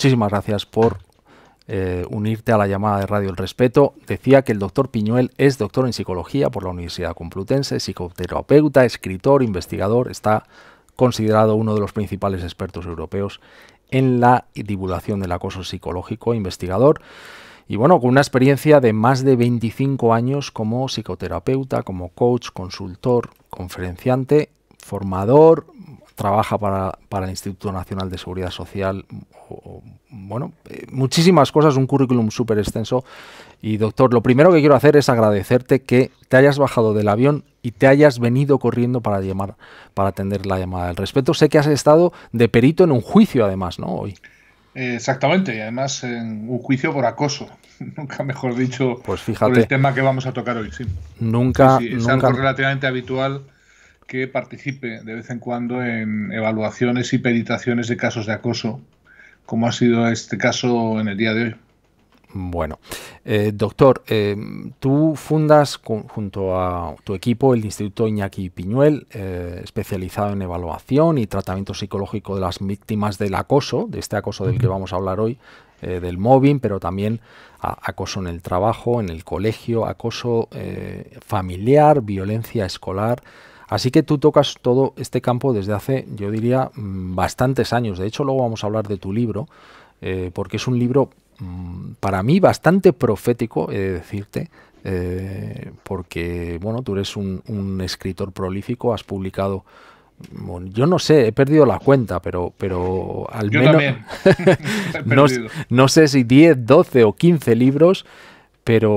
muchísimas gracias por eh, unirte a la llamada de Radio El Respeto. Decía que el doctor Piñuel es doctor en psicología por la Universidad Complutense, psicoterapeuta, escritor, investigador, está considerado uno de los principales expertos europeos en la divulgación del acoso psicológico, investigador. Y bueno, con una experiencia de más de 25 años como psicoterapeuta, como coach, consultor, conferenciante, formador, trabaja para, el Instituto Nacional de Seguridad Social, bueno, eh, muchísimas cosas, un currículum súper extenso. Y doctor, lo primero que quiero hacer es agradecerte que te hayas bajado del avión y te hayas venido corriendo para llamar, para atender la llamada del respeto. Sé que has estado de perito en un juicio, además, ¿no? Hoy. Exactamente, y además en un juicio por acoso. nunca mejor dicho pues por el tema que vamos a tocar hoy. Sí. Nunca, es algo relativamente habitual que participe de vez en cuando en evaluaciones y peritaciones de casos de acoso, como ha sido este caso en el día de hoy. Bueno, eh, doctor, eh, tú fundas junto a tu equipo el Instituto Iñaki Piñuel, eh, especializado en evaluación y tratamiento psicológico de las víctimas del acoso, de este acoso del que vamos a hablar hoy, del mobbing, pero también acoso en el trabajo, en el colegio, acoso familiar, violencia escolar, Así que tú tocas todo este campo desde hace, yo diría, mm, bastantes años. De hecho, luego vamos a hablar de tu libro, eh, porque es un libro mm, para mí bastante profético, he de decirte, eh, porque bueno, tú eres un, escritor prolífico, has publicado, yo no sé, he perdido la cuenta, pero, pero al menos no, no, sé si 10, 12 o 15 libros pero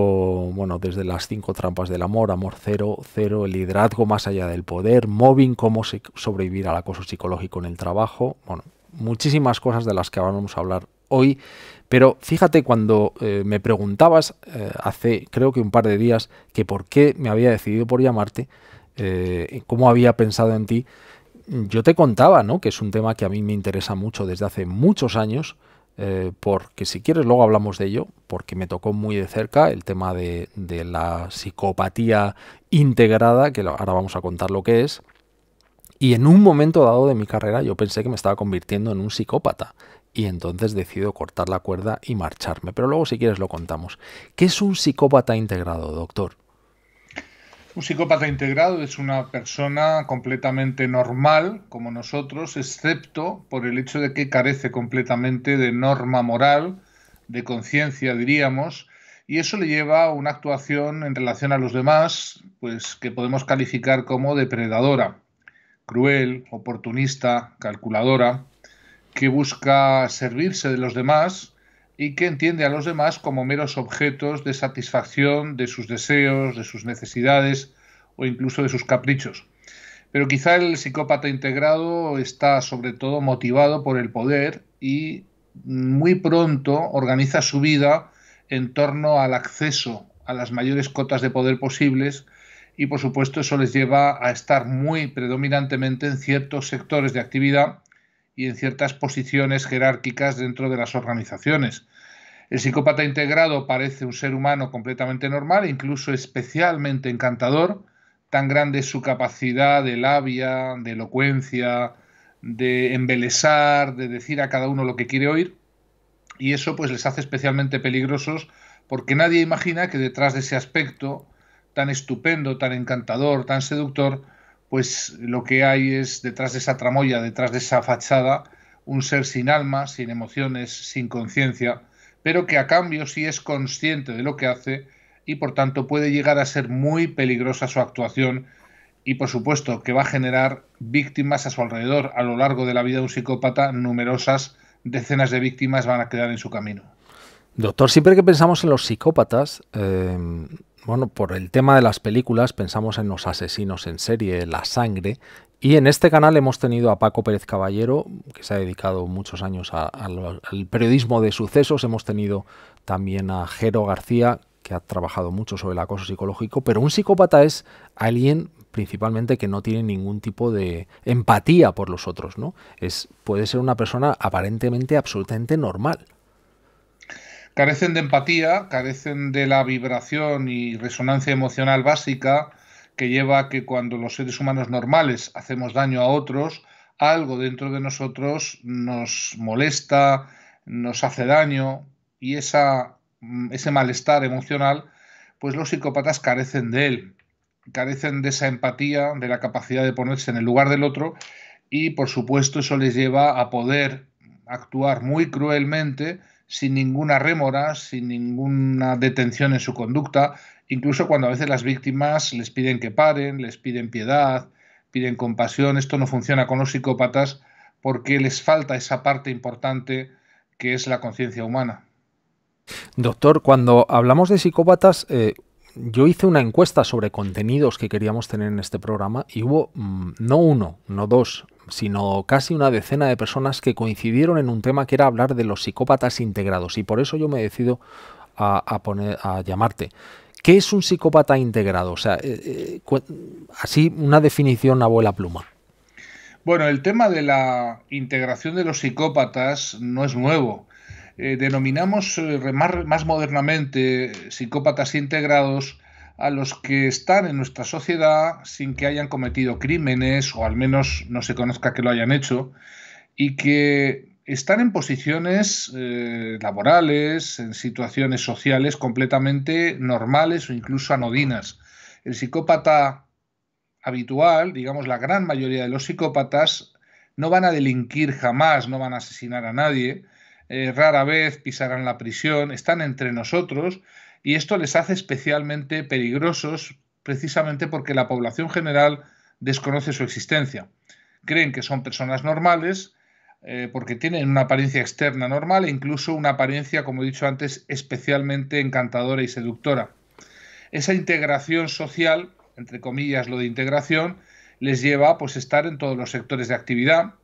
bueno, desde las cinco trampas del amor, amor cero, cero, el liderazgo más allá del poder, móvil, cómo sobrevivir al acoso psicológico en el trabajo, bueno, muchísimas cosas de las que vamos a hablar hoy, pero fíjate cuando eh, me preguntabas eh, hace creo que un par de días que por qué me había decidido por llamarte, eh, cómo había pensado en ti, yo te contaba, ¿no? Que es un tema que a mí me interesa mucho desde hace muchos años, eh, porque si quieres luego hablamos de ello, porque me tocó muy de cerca el tema de, de la psicopatía integrada, que ahora vamos a contar lo que es. Y en un momento dado de mi carrera yo pensé que me estaba convirtiendo en un psicópata. Y entonces decido cortar la cuerda y marcharme. Pero luego si quieres lo contamos. ¿Qué es un psicópata integrado, doctor? Un psicópata integrado es una persona completamente normal, como nosotros, excepto por el hecho de que carece completamente de norma moral, de conciencia, diríamos, y eso le lleva a una actuación en relación a los demás, pues que podemos calificar como depredadora, cruel, oportunista, calculadora, que busca servirse de los demás y que entiende a los demás como meros objetos de satisfacción de sus deseos, de sus necesidades o incluso de sus caprichos. Pero quizá el psicópata integrado está sobre todo motivado por el poder y muy pronto organiza su vida en torno al acceso a las mayores cotas de poder posibles y por supuesto eso les lleva a estar muy predominantemente en ciertos sectores de actividad y en ciertas posiciones jerárquicas dentro de las organizaciones, el psicópata integrado parece un ser humano completamente normal, e incluso especialmente encantador, tan grande es su capacidad de labia, de elocuencia, de embelesar, de decir a cada uno lo que quiere oír, y eso pues les hace especialmente peligrosos porque nadie imagina que detrás de ese aspecto tan estupendo, tan encantador, tan seductor, pues lo que hay es detrás de esa tramoya, detrás de esa fachada, un ser sin alma, sin emociones, sin conciencia, pero que a cambio sí es consciente de lo que hace y por tanto puede llegar a ser muy peligrosa su actuación y por supuesto que va a generar víctimas a su alrededor. A lo largo de la vida de un psicópata, numerosas decenas de víctimas van a quedar en su camino. Doctor, siempre que pensamos en los psicópatas, em, bueno, por el tema de las películas pensamos en los asesinos en serie, la sangre, y en este canal hemos tenido a Paco Pérez Caballero, que se ha dedicado muchos años al periodismo de sucesos. Hemos tenido también a Jero García, que ha trabajado mucho sobre el acoso psicológico. Pero un psicópata es alguien principalmente que no tiene ningún tipo de empatía por los otros, ¿no? Es, puede ser una persona aparentemente absolutamente normal. Carecen de empatía, carecen de la vibración y resonancia emocional básica que lleva a que cuando los seres humanos normales hacemos daño a otros, algo dentro de nosotros nos molesta, nos hace daño y esa, mm, ese malestar emocional, pues los psicópatas carecen de él, carecen de esa empatía, de la capacidad de ponerse en el lugar del otro y por supuesto eso les lleva a poder actuar muy cruelmente sin ninguna rémora, sin ninguna detención en su conducta incluso cuando a veces las víctimas les piden que paren, les piden piedad, piden compasión, esto no funciona con los psicópatas porque les falta esa parte importante que es la conciencia humana. Doctor, cuando hablamos de psicópatas, eh, yo hice una encuesta sobre contenidos que queríamos tener en este programa y hubo mm, no uno, no dos, sino casi una decena de personas que coincidieron en un tema que era hablar de los psicópatas integrados y por eso yo me decido a, poner, a llamarte ¿Qué es un psicópata integrado? O sea, eh, eh, así una definición a abuela pluma. Bueno, el tema de la integración de los psicópatas no es nuevo. Eh, denominamos más, modernamente psicópatas integrados a los que están en nuestra sociedad sin que hayan cometido crímenes o al menos no se conozca que lo hayan hecho y que están en posiciones eh, laborales, en situaciones sociales completamente normales o incluso anodinas. El psicópata habitual, digamos la gran mayoría de los psicópatas, no van a delinquir jamás, no van a asesinar a nadie, eh, rara vez pisarán la prisión, están entre nosotros y esto les hace especialmente peligrosos precisamente porque la población general desconoce su existencia. Creen que son personas normales, eh, porque tienen una apariencia externa normal e incluso una apariencia, como he dicho antes, especialmente encantadora y seductora. Esa integración social, entre comillas lo de integración, les lleva pues, a estar en todos los sectores de actividad,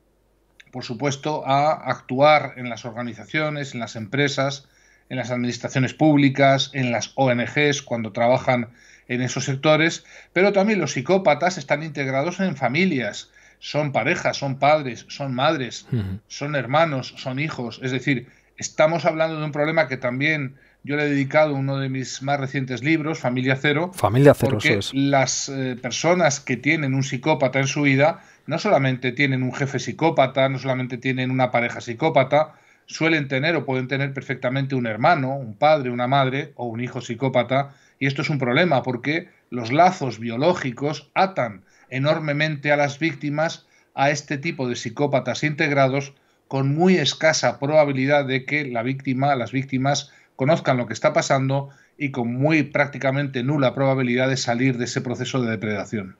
por supuesto, a actuar en las organizaciones, en las empresas, en las administraciones públicas, en las ONGs cuando trabajan en esos sectores, pero también los psicópatas están integrados en familias, son parejas, son padres, son madres, son hermanos, son hijos. Es decir, estamos hablando de un problema que también yo le he dedicado uno de mis más recientes libros, Familia Cero. Familia Cero, porque es. Las eh, personas que tienen un psicópata en su vida no solamente tienen un jefe psicópata, no solamente tienen una pareja psicópata, suelen tener o pueden tener perfectamente un hermano, un padre, una madre o un hijo psicópata. Y esto es un problema porque los lazos biológicos atan enormemente a las víctimas a este tipo de psicópatas integrados con muy escasa probabilidad de que la víctima, las víctimas conozcan lo que está pasando y con muy prácticamente nula probabilidad de salir de ese proceso de depredación.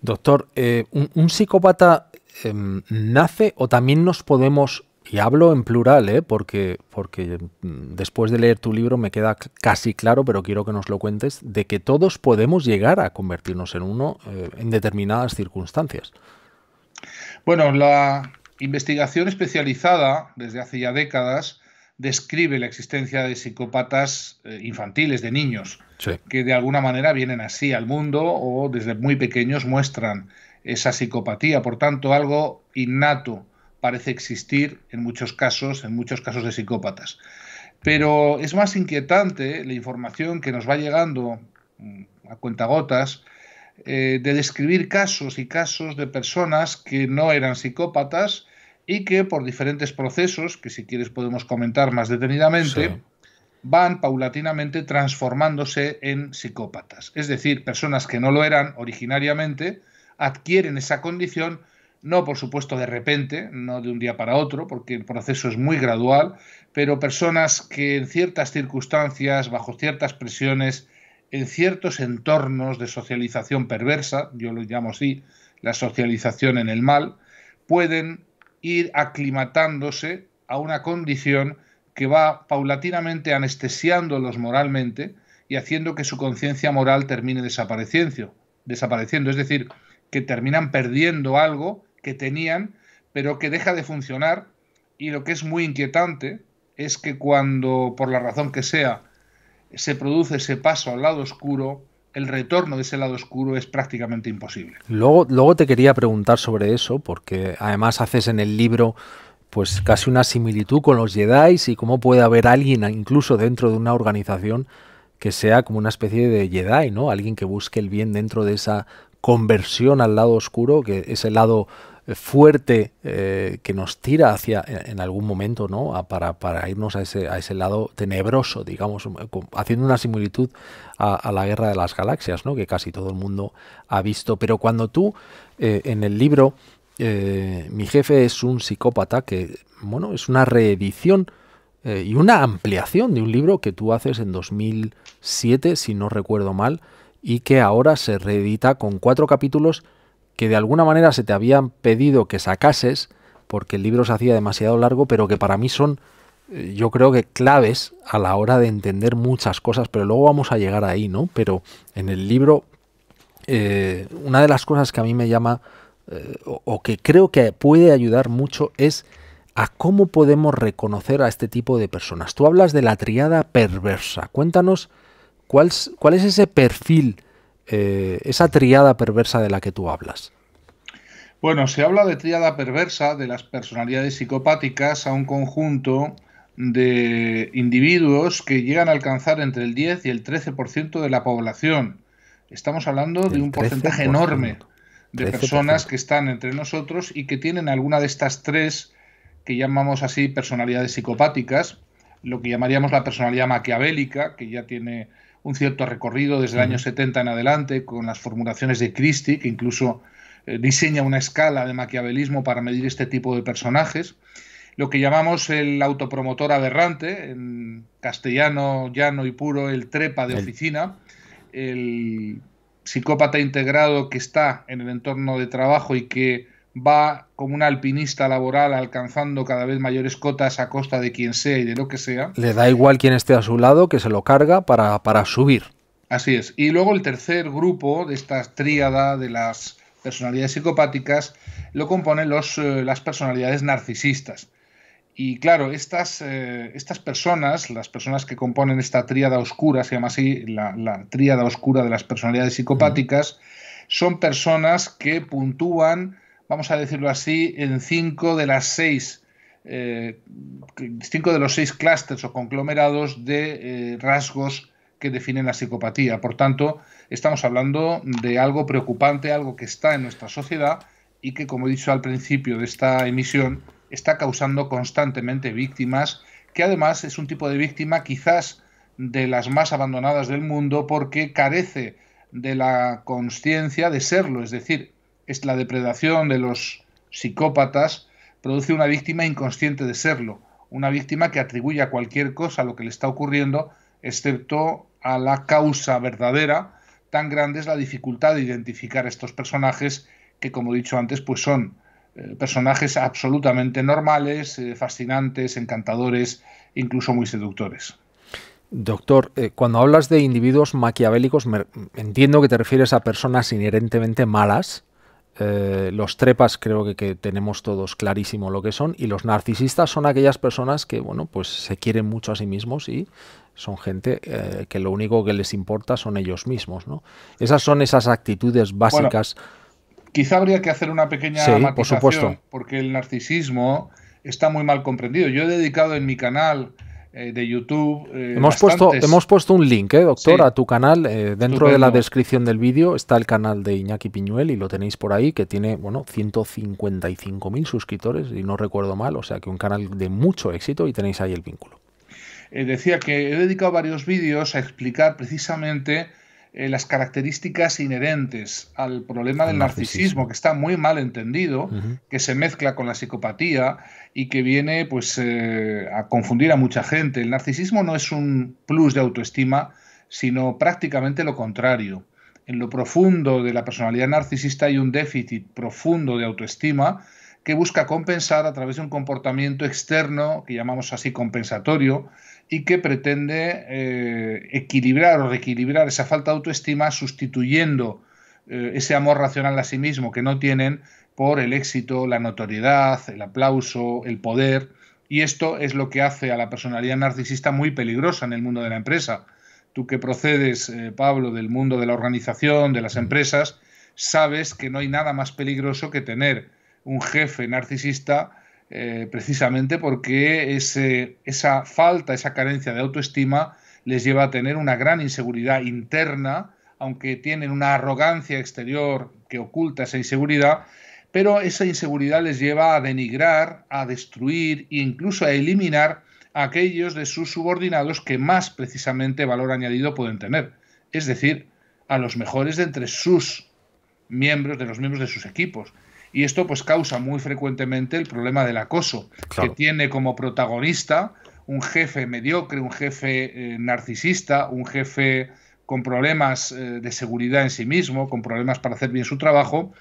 Doctor, eh, un, psicópata em, nace o también nos podemos y hablo en plural, ¿eh? porque, porque mm, después de leer tu libro me queda casi claro, pero quiero que nos lo cuentes, de que todos podemos llegar a convertirnos en uno eh, en determinadas circunstancias. Bueno, la investigación especializada desde hace ya décadas describe la existencia de psicópatas eh, infantiles, de niños, que de alguna manera vienen así al mundo o desde muy pequeños muestran esa psicopatía, por tanto algo innato parece existir en muchos casos, en muchos casos de psicópatas. Pero es más inquietante la información que nos va llegando mm, a cuentagotas gotas. Eh, de describir casos y casos de personas que no eran psicópatas y que por diferentes procesos, que si quieres podemos comentar más detenidamente, van paulatinamente transformándose en psicópatas. Es decir, personas que no lo eran originariamente adquieren esa condición no, por supuesto, de repente, no de un día para otro, porque el proceso es muy gradual, pero personas que en ciertas circunstancias, bajo ciertas presiones, en ciertos entornos de socialización perversa, yo lo llamo así, la socialización en el mal, pueden ir aclimatándose a una condición que va paulatinamente anestesiándolos moralmente y haciendo que su conciencia moral termine desapareciendo, desapareciendo, es decir, que terminan perdiendo algo que tenían, pero que deja de funcionar. Y lo que es muy inquietante es que cuando, por la razón que sea, se produce ese paso al lado oscuro, el retorno de ese lado oscuro es prácticamente imposible. Luego, te quería preguntar sobre eso, porque además haces en el libro pues casi una similitud con los Jedi y cómo puede haber alguien incluso dentro de una organización que sea como una especie de Jedi, ¿no? Alguien que busque el bien dentro de esa conversión al lado oscuro, que es el lado eh, fuerte eh, que nos tira hacia eh, en algún momento, ¿no? para, irnos a ese, lado tenebroso, digamos, um, haciendo una similitud a, la guerra de las galaxias, Que casi todo el mundo ha visto. Pero cuando tú en el libro Mi jefe es un psicópata, que bueno, es una reedición y una ampliación de un libro que tú haces en 2007, si no recuerdo mal, y que ahora se reedita con cuatro capítulos que de alguna manera se te habían pedido que sacases, porque el libro se hacía demasiado largo, pero que para mí son, eh, yo creo que claves a la hora de entender muchas cosas, pero luego vamos a llegar ahí, ¿no? Pero en el libro, eh, una de las cosas que a mí me llama, eh, o, que creo que puede ayudar mucho, es a cómo podemos reconocer a este tipo de personas. Tú hablas de la triada perversa. Cuéntanos cuál, cuál es ese perfil eh, esa triada perversa de la que tú hablas? Bueno, se habla de triada perversa de las personalidades psicopáticas a un conjunto de individuos que llegan a alcanzar entre el 10 y el 13% de la población. Estamos hablando de un porcentaje enorme de personas que están entre nosotros y que tienen alguna de estas tres que llamamos así personalidades psicopáticas, lo que llamaríamos la personalidad maquiavélica, que ya tiene un cierto recorrido desde el año 70 en adelante con las formulaciones de Christie, que incluso eh, diseña una escala de maquiavelismo para medir este tipo de personajes. Lo que llamamos el autopromotor aberrante, en castellano llano y puro, el trepa de oficina, el psicópata integrado que está en el entorno de trabajo y que va como un alpinista laboral alcanzando cada vez mayores cotas a costa de quien sea y de lo que sea. Le da igual quien esté a su lado, que se lo carga para, subir. Así es. Y luego el tercer grupo de esta tríada de las personalidades psicopáticas lo componen eh, las personalidades narcisistas. Y claro, estas, eh, estas, personas, las personas que componen esta tríada oscura, se llama así, la, tríada oscura de las personalidades psicopáticas, son personas que puntúan vamos a decirlo así, en cinco de las seis, eh, cinco de los seis clústeres o conglomerados de eh, rasgos que definen la psicopatía. Por tanto, estamos hablando de algo preocupante, algo que está en nuestra sociedad y que, como he dicho al principio de esta emisión, está causando constantemente víctimas, que además es un tipo de víctima quizás de las más abandonadas del mundo porque carece de la conciencia de serlo, es decir, es la depredación de los psicópatas produce una víctima inconsciente de serlo, una víctima que atribuye a cualquier cosa lo que le está ocurriendo, excepto a la causa verdadera, tan grande es la dificultad de identificar estos personajes que, como he dicho antes, pues son eh, personajes absolutamente normales, eh, fascinantes, encantadores, incluso muy seductores. Doctor, eh, cuando hablas de individuos maquiavélicos, entiendo que te refieres a personas inherentemente malas, eh, los trepas creo que, tenemos todos clarísimo lo que son y los narcisistas son aquellas personas que bueno pues se quieren mucho a sí mismos y son gente eh, que lo único que les importa son ellos mismos no esas son esas actitudes básicas quizá habría que hacer una pequeña sí, por supuesto porque el narcisismo está muy mal comprendido yo he dedicado en mi canal eh, de YouTube. Eh, hemos, puesto, hemos puesto un link, eh, doctor, a tu canal. dentro de la descripción del vídeo está el canal de Iñaki Piñuel y lo tenéis por ahí, que tiene bueno 155.000 suscriptores, y no recuerdo mal, o sea que un canal de mucho éxito y tenéis ahí el vínculo. decía que he dedicado varios vídeos a explicar precisamente eh, las características inherentes al problema del narcisismo, que está muy mal entendido, que se mezcla con la psicopatía y que viene pues, eh, a confundir a mucha gente. El narcisismo no es un plus de autoestima, sino prácticamente lo contrario. En lo profundo de la personalidad narcisista hay un déficit profundo de autoestima que busca compensar a través de un comportamiento externo, que llamamos así compensatorio, y que pretende eh, equilibrar o reequilibrar esa falta de autoestima sustituyendo eh, ese amor racional a sí mismo que no tienen por el éxito, la notoriedad, el aplauso, el poder. Y esto es lo que hace a la personalidad narcisista muy peligrosa en el mundo de la empresa. Tú que procedes, eh, Pablo, del mundo de la organización, de las empresas, sabes que no hay nada más peligroso que tener un jefe narcisista eh, precisamente porque esa falta, esa carencia de autoestima les lleva a tener una gran inseguridad interna, aunque tienen una arrogancia exterior que oculta esa inseguridad, pero esa inseguridad les lleva a denigrar, a destruir e incluso a eliminar a aquellos de sus subordinados que más precisamente valor añadido pueden tener, es decir, a los mejores de entre sus miembros, de los miembros de sus equipos y esto pues causa muy frecuentemente el problema del acoso, que tiene como protagonista un jefe mediocre, un jefe eh, narcisista, un jefe con problemas eh, de seguridad en sí mismo, con problemas para hacer bien su trabajo,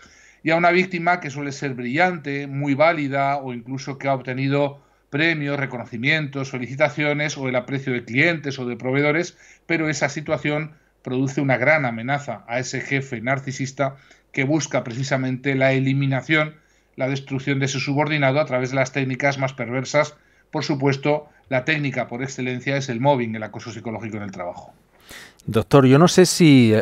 y a una víctima que suele ser brillante, muy válida o incluso que ha obtenido premios, reconocimientos, felicitaciones o el aprecio de clientes o de proveedores, pero esa situación produce una gran amenaza a ese jefe narcisista que busca precisamente la eliminación, la destrucción de su subordinado a través de las técnicas más perversas. Por supuesto, la técnica por excelencia es el mobbing, el acoso psicológico en el trabajo. Doctor, yo no sé si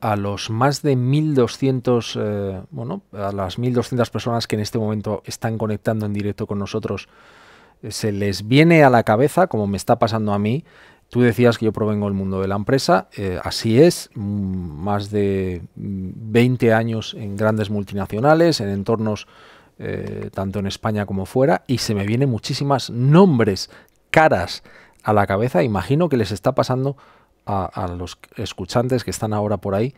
a los más de 1.200, eh, bueno, a las 1.200 personas que en este momento están conectando en directo con nosotros, eh, se les viene a la cabeza, como me está pasando a mí, Tú decías que yo provengo del mundo de la empresa, eh, así es, mm, más de 20 mm, años en grandes multinacionales, en entornos eh, tanto en España como fuera, y se me vienen muchísimas nombres, caras a la cabeza. Imagino que les está pasando a, a los escuchantes que están ahora por ahí,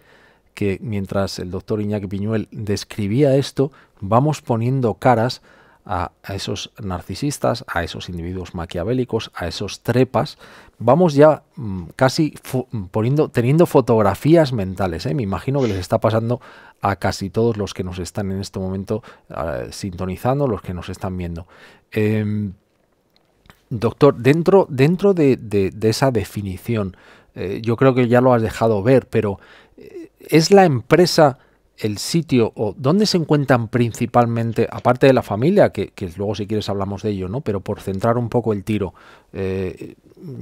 que mientras el doctor Iñaki Piñuel describía esto, vamos poniendo caras a, esos narcisistas, a esos individuos maquiavélicos, a esos trepas, vamos ya mm, casi mm, poniendo, teniendo fotografías mentales. ¿eh? Me imagino que les está pasando a casi todos los que nos están en este momento ah, sintonizando, los que nos están viendo. Em, doctor, dentro, dentro de, esa definición, eh, yo creo que ya lo has dejado ver, pero eh, ¿es la empresa el sitio o dónde se encuentran principalmente, aparte de la familia, que, luego si quieres hablamos de ello, ¿no? Pero por centrar un poco el tiro, eh,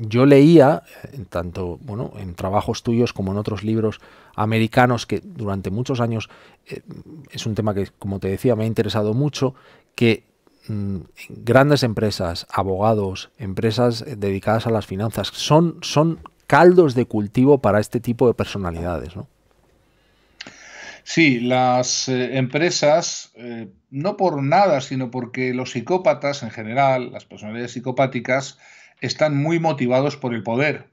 yo leía, eh, tanto, bueno, en trabajos tuyos como en otros libros americanos, que durante muchos años eh, es un tema que, como te decía, me ha interesado mucho, que mm, grandes empresas, abogados, empresas dedicadas a las finanzas, son, son caldos de cultivo para este tipo de personalidades, ¿no? Sí, las eh, empresas, eh, no por nada, sino porque los psicópatas en general, las personalidades psicopáticas, están muy motivados por el poder.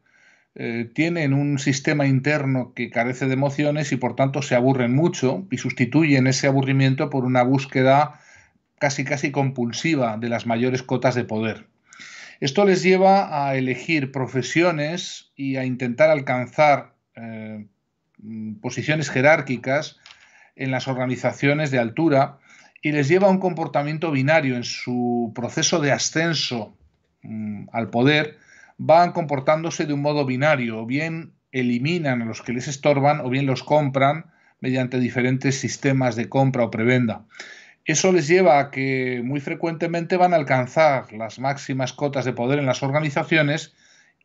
Eh, tienen un sistema interno que carece de emociones y por tanto se aburren mucho y sustituyen ese aburrimiento por una búsqueda casi casi compulsiva de las mayores cotas de poder. Esto les lleva a elegir profesiones y a intentar alcanzar posiciones jerárquicas en las organizaciones de altura y les lleva a un comportamiento binario en su proceso de ascenso mm, al poder, van comportándose de un modo binario, o bien eliminan a los que les estorban o bien los compran mediante diferentes sistemas de compra o prebenda. Eso les lleva a que muy frecuentemente van a alcanzar las máximas cotas de poder en las organizaciones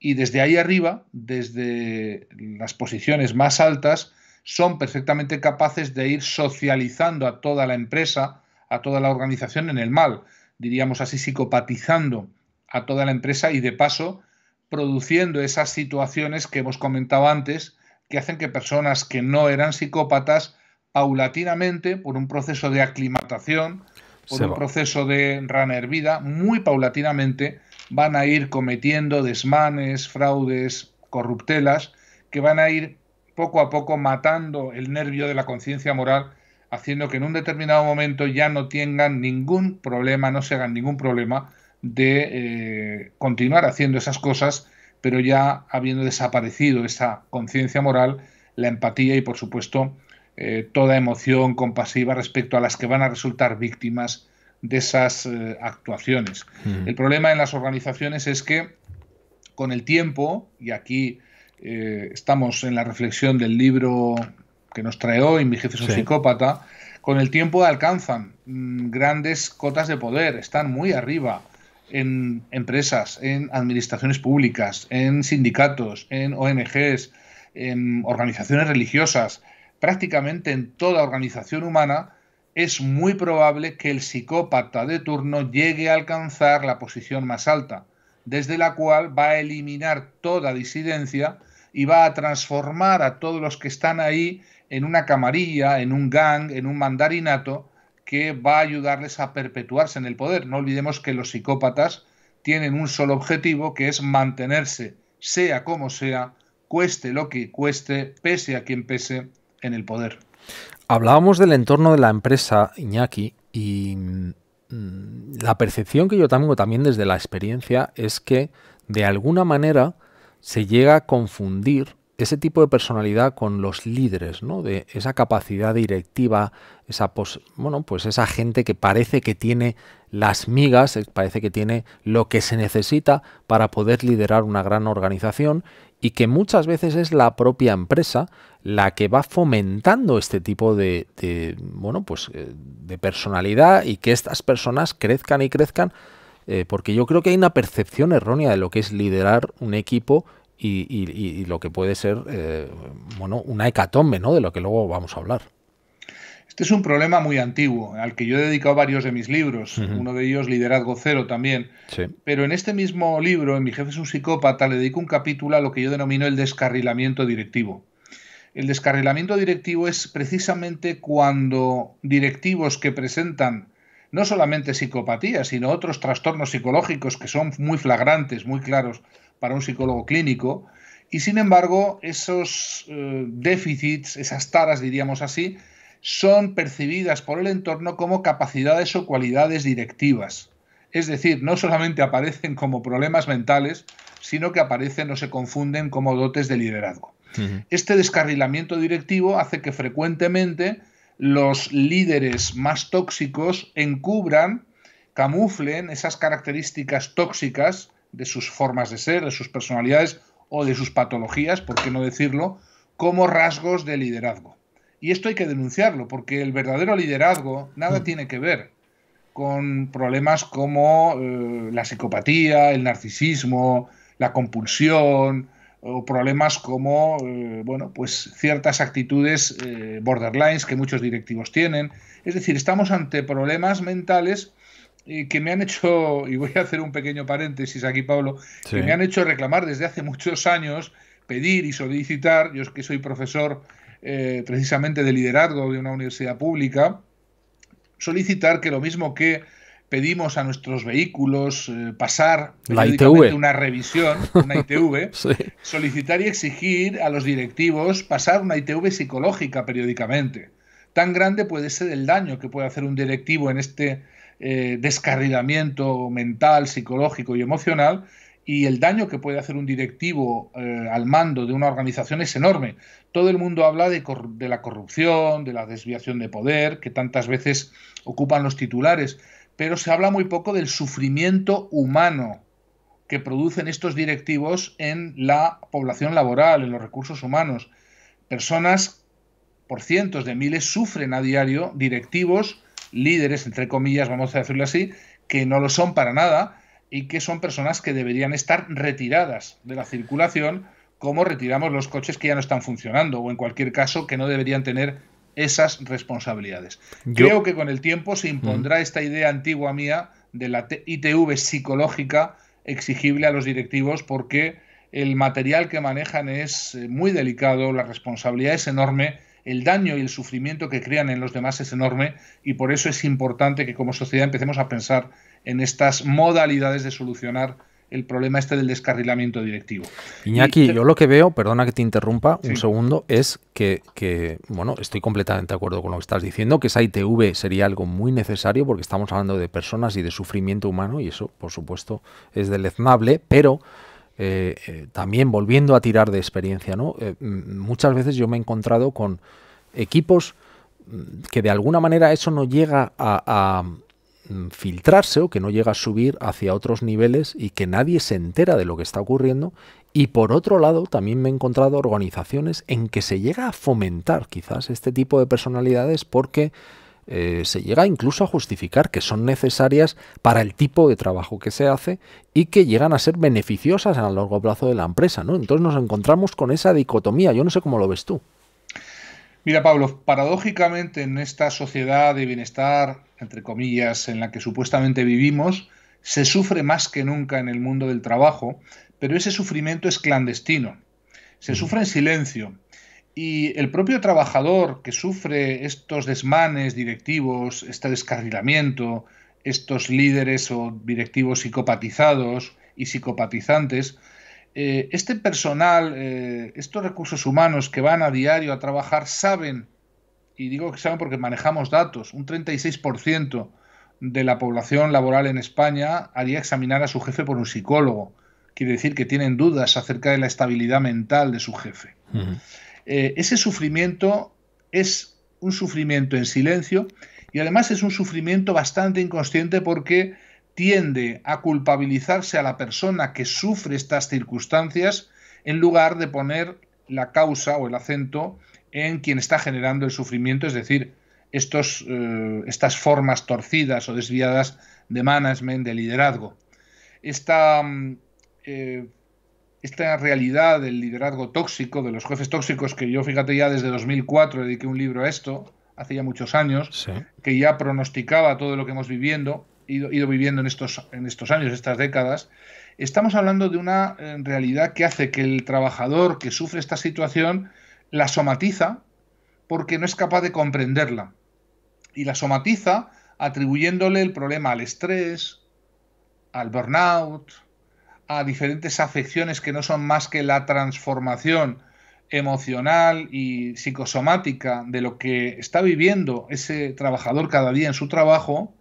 y desde ahí arriba, desde las posiciones más altas, son perfectamente capaces de ir socializando a toda la empresa, a toda la organización en el mal, diríamos así, psicopatizando a toda la empresa y de paso produciendo esas situaciones que hemos comentado antes, que hacen que personas que no eran psicópatas, paulatinamente, por un proceso de aclimatación, por un proceso de rana hervida, muy paulatinamente van a ir cometiendo desmanes, fraudes, corruptelas, que van a ir poco a poco matando el nervio de la conciencia moral, haciendo que en un determinado momento ya no tengan ningún problema, no se hagan ningún problema de eh, continuar haciendo esas cosas, pero ya habiendo desaparecido esa conciencia moral, la empatía y por supuesto eh, toda emoción compasiva respecto a las que van a resultar víctimas de esas eh, actuaciones. Mm. El problema en las organizaciones es que con el tiempo, y aquí eh, estamos en la reflexión del libro que nos trae hoy, Mi jefe es un psicópata. Con el tiempo alcanzan mm, grandes cotas de poder, están muy arriba en empresas, en administraciones públicas, en sindicatos, en ONGs, en organizaciones religiosas, prácticamente en toda organización humana, es muy probable que el psicópata de turno llegue a alcanzar la posición más alta, desde la cual va a eliminar toda disidencia y va a transformar a todos los que están ahí en una camarilla, en un gang, en un mandarinato que va a ayudarles a perpetuarse en el poder. No olvidemos que los psicópatas tienen un solo objetivo, que es mantenerse, sea como sea, cueste lo que cueste, pese a quien pese, en el poder. Hablábamos del entorno de la empresa, Iñaki, y mm, la percepción que yo tengo también desde la experiencia es que, de alguna manera, se llega a confundir ese tipo de personalidad con los líderes, ¿no? De esa capacidad directiva, esa bueno, pues esa gente que parece que tiene las migas, eh, parece que tiene lo que se necesita para poder liderar una gran organización y que muchas veces es la propia empresa la que va fomentando este tipo de, de bueno, pues eh, de personalidad y que estas personas crezcan y crezcan eh, porque yo creo que hay una percepción errónea de lo que es liderar un equipo y, lo que puede ser eh, bueno, una hecatombe, ¿no? de lo que luego vamos a hablar. Este es un problema muy antiguo, al que yo he dedicado varios de mis libros, uno de ellos Liderazgo Cero también. Pero en este mismo libro, en Mi jefe es un psicópata, le dedico un capítulo a lo que yo denomino el descarrilamiento directivo. El descarrilamiento directivo es precisamente cuando directivos que presentan no solamente psicopatía, sino otros trastornos psicológicos que son muy flagrantes, muy claros para un psicólogo clínico, y sin embargo esos eh, déficits, esas taras, diríamos así, son percibidas por el entorno como capacidades o cualidades directivas. Es decir, no solamente aparecen como problemas mentales, sino que aparecen o se confunden como dotes de liderazgo. Este descarrilamiento directivo hace que frecuentemente los líderes más tóxicos encubran, camuflen esas características tóxicas de sus formas de ser, de sus personalidades o de sus patologías, por qué no decirlo, como rasgos de liderazgo. Y esto hay que denunciarlo, porque el verdadero liderazgo nada mm. tiene que ver con problemas como eh, la psicopatía, el narcisismo, la compulsión, o problemas como eh, bueno, pues ciertas actitudes eh, borderlines que muchos directivos tienen. Es decir, estamos ante problemas mentales eh, que me han hecho, y voy a hacer un pequeño paréntesis aquí, Pablo, que me han hecho reclamar desde hace muchos años, pedir y solicitar, yo es que soy profesor precisamente de liderazgo de una universidad pública, solicitar que lo mismo que pedimos a nuestros vehículos eh, pasar la una revisión, una ITV, solicitar y exigir a los directivos pasar una ITV psicológica periódicamente. Tan grande puede ser el daño que puede hacer un directivo en este eh, descarrilamiento mental, psicológico y emocional y el daño que puede hacer un directivo eh, al mando de una organización es enorme. Todo el mundo habla de, de, la corrupción, de la desviación de poder, que tantas veces ocupan los titulares, pero se habla muy poco del sufrimiento humano que producen estos directivos en la población laboral, en los recursos humanos. Personas por cientos de miles sufren a diario directivos, líderes, entre comillas, vamos a decirlo así, que no lo son para nada y que son personas que deberían estar retiradas de la circulación como retiramos los coches que ya no están funcionando o en cualquier caso que no deberían tener esas responsabilidades. Creo que con el tiempo se impondrá esta idea antigua mía de la ITV psicológica exigible a los directivos porque el material que manejan es eh, muy delicado, la responsabilidad es enorme, el daño y el sufrimiento que crean en los demás es enorme y por eso es importante que como sociedad empecemos a pensar en estas modalidades de solucionar el problema este del descarrilamiento directivo. Iñaki, yo lo que veo, perdona que te interrumpa un segundo, es que, bueno, estoy completamente de acuerdo con lo que estás diciendo, que esa ITV sería algo muy necesario porque estamos hablando de personas y de sufrimiento humano y eso, por supuesto, es deleznable, pero... Eh, eh, también volviendo a tirar de experiencia, ¿no? Eh, mm, muchas veces yo me he encontrado con equipos mm, que de alguna manera eso no llega a Mm, filtrarse o que no llega a subir hacia otros niveles y que nadie se entera de lo que está ocurriendo. Y por otro lado, también me he encontrado organizaciones en que se llega a fomentar quizás este tipo de personalidades porque eh, se llega incluso a justificar que son necesarias para el tipo de trabajo que se hace y que llegan a ser beneficiosas a largo plazo de la empresa. ¿no? Entonces nos encontramos con esa dicotomía. Yo no sé cómo lo ves tú. Mira, Pablo, paradójicamente en esta sociedad de bienestar, entre comillas, en la que supuestamente vivimos, se sufre más que nunca en el mundo del trabajo, pero ese sufrimiento es clandestino. Se sufre en silencio. Y el propio trabajador que sufre estos desmanes directivos, este descarrilamiento, estos líderes o directivos psicopatizados y psicopatizantes, eh, este personal, eh, estos recursos humanos que van a diario a trabajar, saben, y digo que saben porque manejamos datos, un 36% de la población laboral en España haría examinar a su jefe por un psicólogo. Quiere decir que tienen dudas acerca de la estabilidad mental de su jefe. Eh, ese sufrimiento es un sufrimiento en silencio y además es un sufrimiento bastante inconsciente porque tiende a culpabilizarse a la persona que sufre estas circunstancias en lugar de poner la causa o el acento en quien está generando el sufrimiento, es decir, estos, eh, estas formas torcidas o desviadas de management, de liderazgo. Esta, mm, eh, esta realidad del liderazgo tóxico, de los jefes tóxicos, que yo fíjate ya desde 2004 dediqué un libro a esto, hace ya muchos años, que ya pronosticaba todo lo que hemos viviendo, ido, viviendo en estos, en estos años, estas décadas, estamos hablando de una eh, realidad que hace que el trabajador que sufre esta situación la somatiza porque no es capaz de comprenderla. Y la somatiza atribuyéndole el problema al estrés, al burnout, a diferentes afecciones que no son más que la transformación emocional y psicosomática de lo que está viviendo ese trabajador cada día en su trabajo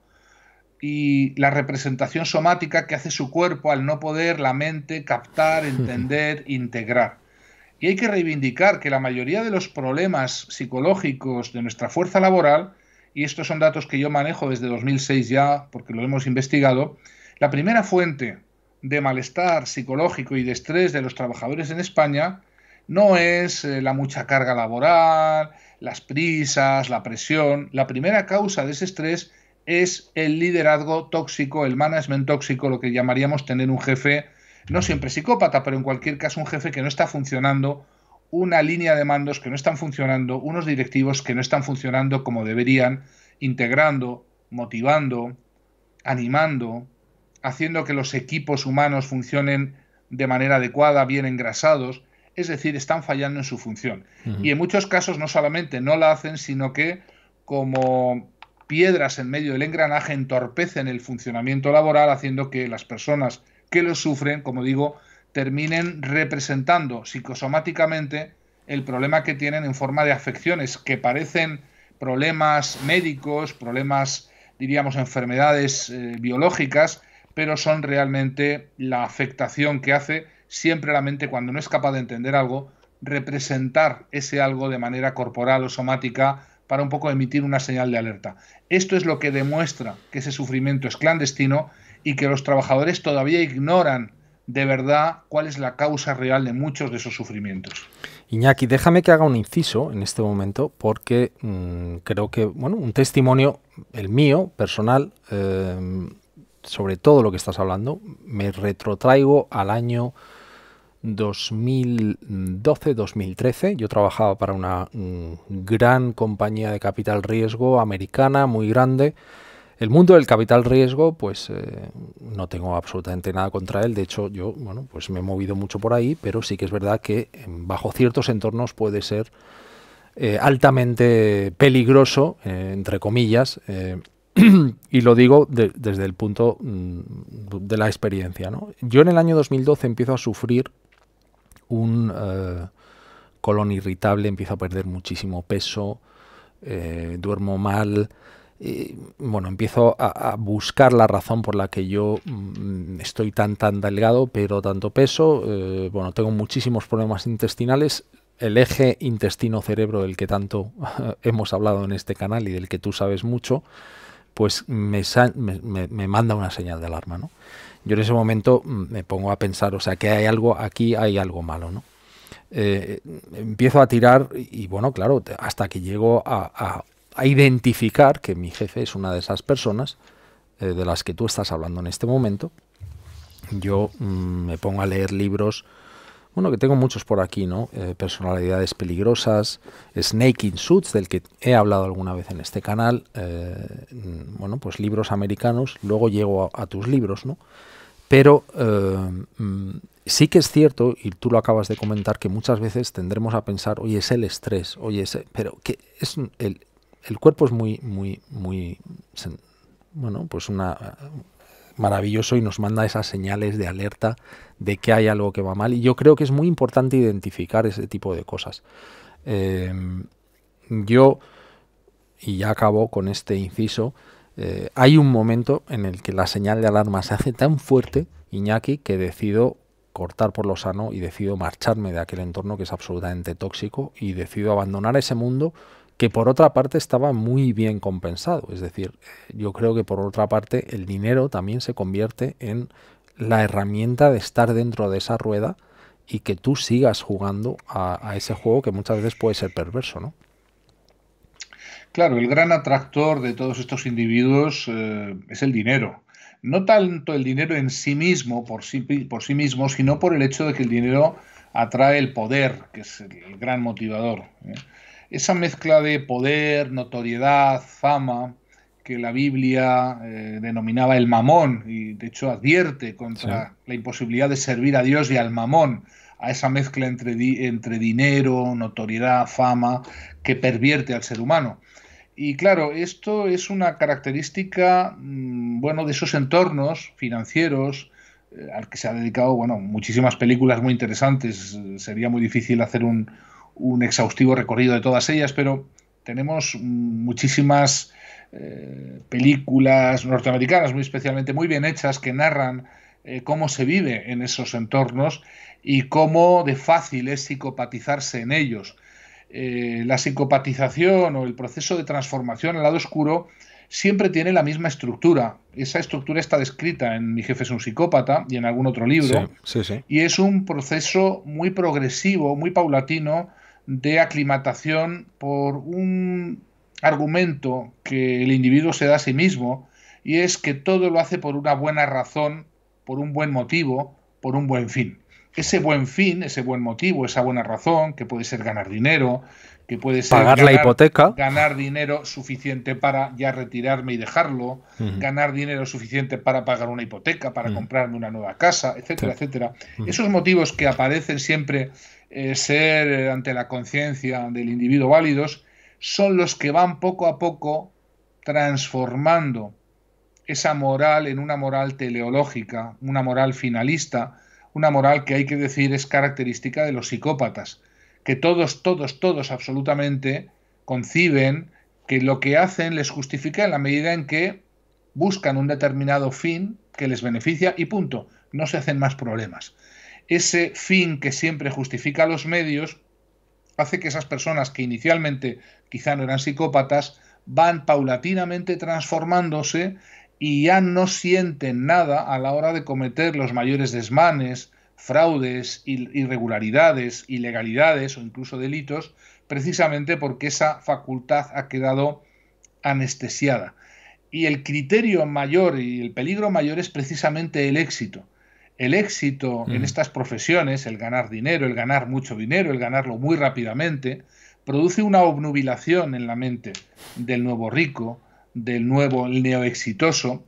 y la representación somática que hace su cuerpo al no poder la mente captar, entender, integrar. Y hay que reivindicar que la mayoría de los problemas psicológicos de nuestra fuerza laboral, y estos son datos que yo manejo desde 2006 ya, porque lo hemos investigado, la primera fuente de malestar psicológico y de estrés de los trabajadores en España no es eh, la mucha carga laboral, las prisas, la presión. La primera causa de ese estrés es el liderazgo tóxico, el management tóxico, lo que llamaríamos tener un jefe, no siempre psicópata, pero en cualquier caso un jefe que no está funcionando, una línea de mandos que no están funcionando, unos directivos que no están funcionando como deberían, integrando, motivando, animando, haciendo que los equipos humanos funcionen de manera adecuada, bien engrasados, es decir, están fallando en su función. Y en muchos casos no solamente no la hacen, sino que como piedras en medio del engranaje entorpecen el funcionamiento laboral, haciendo que las personas que lo sufren, como digo, terminen representando psicosomáticamente el problema que tienen en forma de afecciones que parecen problemas médicos, problemas, diríamos, enfermedades eh, biológicas, pero son realmente la afectación que hace siempre la mente cuando no es capaz de entender algo, representar ese algo de manera corporal o somática para un poco emitir una señal de alerta. Esto es lo que demuestra que ese sufrimiento es clandestino y que los trabajadores todavía ignoran de verdad cuál es la causa real de muchos de esos sufrimientos. Iñaki, déjame que haga un inciso en este momento porque mm, creo que, bueno, un testimonio, el mío, personal, eh, sobre todo lo que estás hablando, me retrotraigo al año 2012-2013. Yo trabajaba para una mm, gran compañía de capital riesgo americana, muy grande. El mundo del capital riesgo, pues eh, no tengo absolutamente nada contra él. De hecho, yo, bueno, pues me he movido mucho por ahí, pero sí que es verdad que em, bajo ciertos entornos puede ser eh, altamente peligroso, eh, entre comillas, y lo digo desde el punto mm, de la experiencia. Yo en el año 2012 empiezo a sufrir un eh, colon irritable, empiezo a perder muchísimo peso, eh, duermo mal. bueno, empiezo a, buscar la razón por la que yo mm, estoy tan tan delgado, pero tanto peso. Eh, bueno, tengo muchísimos problemas intestinales. El eje intestino-cerebro del que tanto hemos hablado en este canal y del que tú sabes mucho, pues me, me manda una señal de alarma, ¿no? yo en ese momento mm, me pongo a pensar, o sea, que hay algo, aquí hay algo malo, ¿no? Eh, empiezo a tirar y bueno, claro, hasta que llego a, identificar que mi jefe es una de esas personas eh, de las que tú estás hablando en este momento, yo mm, me pongo a leer libros, bueno, que tengo muchos por aquí, ¿no? Eh, personalidades peligrosas, Snake in Suits, del que he hablado alguna vez en este canal, mm, bueno, pues libros americanos, luego llego a tus libros, ¿no? Pero eh, mm, sí que es cierto, y tú lo acabas de comentar, que muchas veces tendremos a pensar, oye, es el estrés, oye, pero que es el, el, cuerpo es muy, muy, muy, bueno, pues una eh, maravilloso y nos manda esas señales de alerta de que hay algo que va mal. Y yo creo que es muy importante identificar ese tipo de cosas. Em, yo, y ya acabo con este inciso, eh, hay un momento en el que la señal de alarma se hace tan fuerte, Iñaki, que decido cortar por lo sano y decido marcharme de aquel entorno que es absolutamente tóxico y decido abandonar ese mundo que por otra parte estaba muy bien compensado. Es decir, eh, yo creo que por otra parte el dinero también se convierte en la herramienta de estar dentro de esa rueda y que tú sigas jugando a, a ese juego que muchas veces puede ser perverso, ¿no? Claro, el gran atractor de todos estos individuos eh, es el dinero. No tanto el dinero en sí mismo, por sí, mismo, sino por el hecho de que el dinero atrae el poder, que es el, gran motivador. ¿eh? Esa mezcla de poder, notoriedad, fama, que la Biblia eh, denominaba el mamón, y de hecho advierte contra la imposibilidad de servir a Dios y al mamón, a esa mezcla entre, entre dinero, notoriedad, fama, que pervierte al ser humano. Y claro, esto es una característica, mm, bueno, de esos entornos financieros eh, al que se ha dedicado, bueno, muchísimas películas muy interesantes. Sería muy difícil hacer un, exhaustivo recorrido de todas ellas, pero tenemos mm, muchísimas eh, películas norteamericanas, muy especialmente muy bien hechas, que narran eh, cómo se vive en esos entornos y cómo de fácil es psicopatizarse en ellos eh, la psicopatización o el proceso de transformación al lado oscuro siempre tiene la misma estructura. Esa estructura está descrita en Mi jefe es un psicópata y en algún otro libro. Y es un proceso muy progresivo, muy paulatino de aclimatación por un argumento que el individuo se da a sí mismo y es que todo lo hace por una buena razón, por un buen motivo, por un buen fin ese buen fin, ese buen motivo, esa buena razón, que puede ser ganar dinero, que puede ser pagar la hipoteca, ganar dinero suficiente para ya retirarme y dejarlo, ganar dinero suficiente para pagar una hipoteca, para comprarme una nueva casa, etcétera, etcétera. Esos motivos que aparecen siempre eh, ser eh, ante la conciencia del individuo válidos son los que van poco a poco transformando esa moral en una moral teleológica, una moral finalista, una moral que hay que decir es característica de los psicópatas, que todos, todos, todos absolutamente conciben que lo que hacen les justifica en la medida en que buscan un determinado fin que les beneficia y punto, no se hacen más problemas. Ese fin que siempre justifica los medios hace que esas personas que inicialmente quizá no eran psicópatas van paulatinamente transformándose y ya no sienten nada a la hora de cometer los mayores desmanes, fraudes, irregularidades, ilegalidades o incluso delitos, precisamente porque esa facultad ha quedado anestesiada. Y el criterio mayor y el peligro mayor es precisamente el éxito. El éxito en mm. estas profesiones, el ganar dinero, el ganar mucho dinero, el ganarlo muy rápidamente, produce una obnubilación en la mente del nuevo rico, del nuevo, el neoexitoso,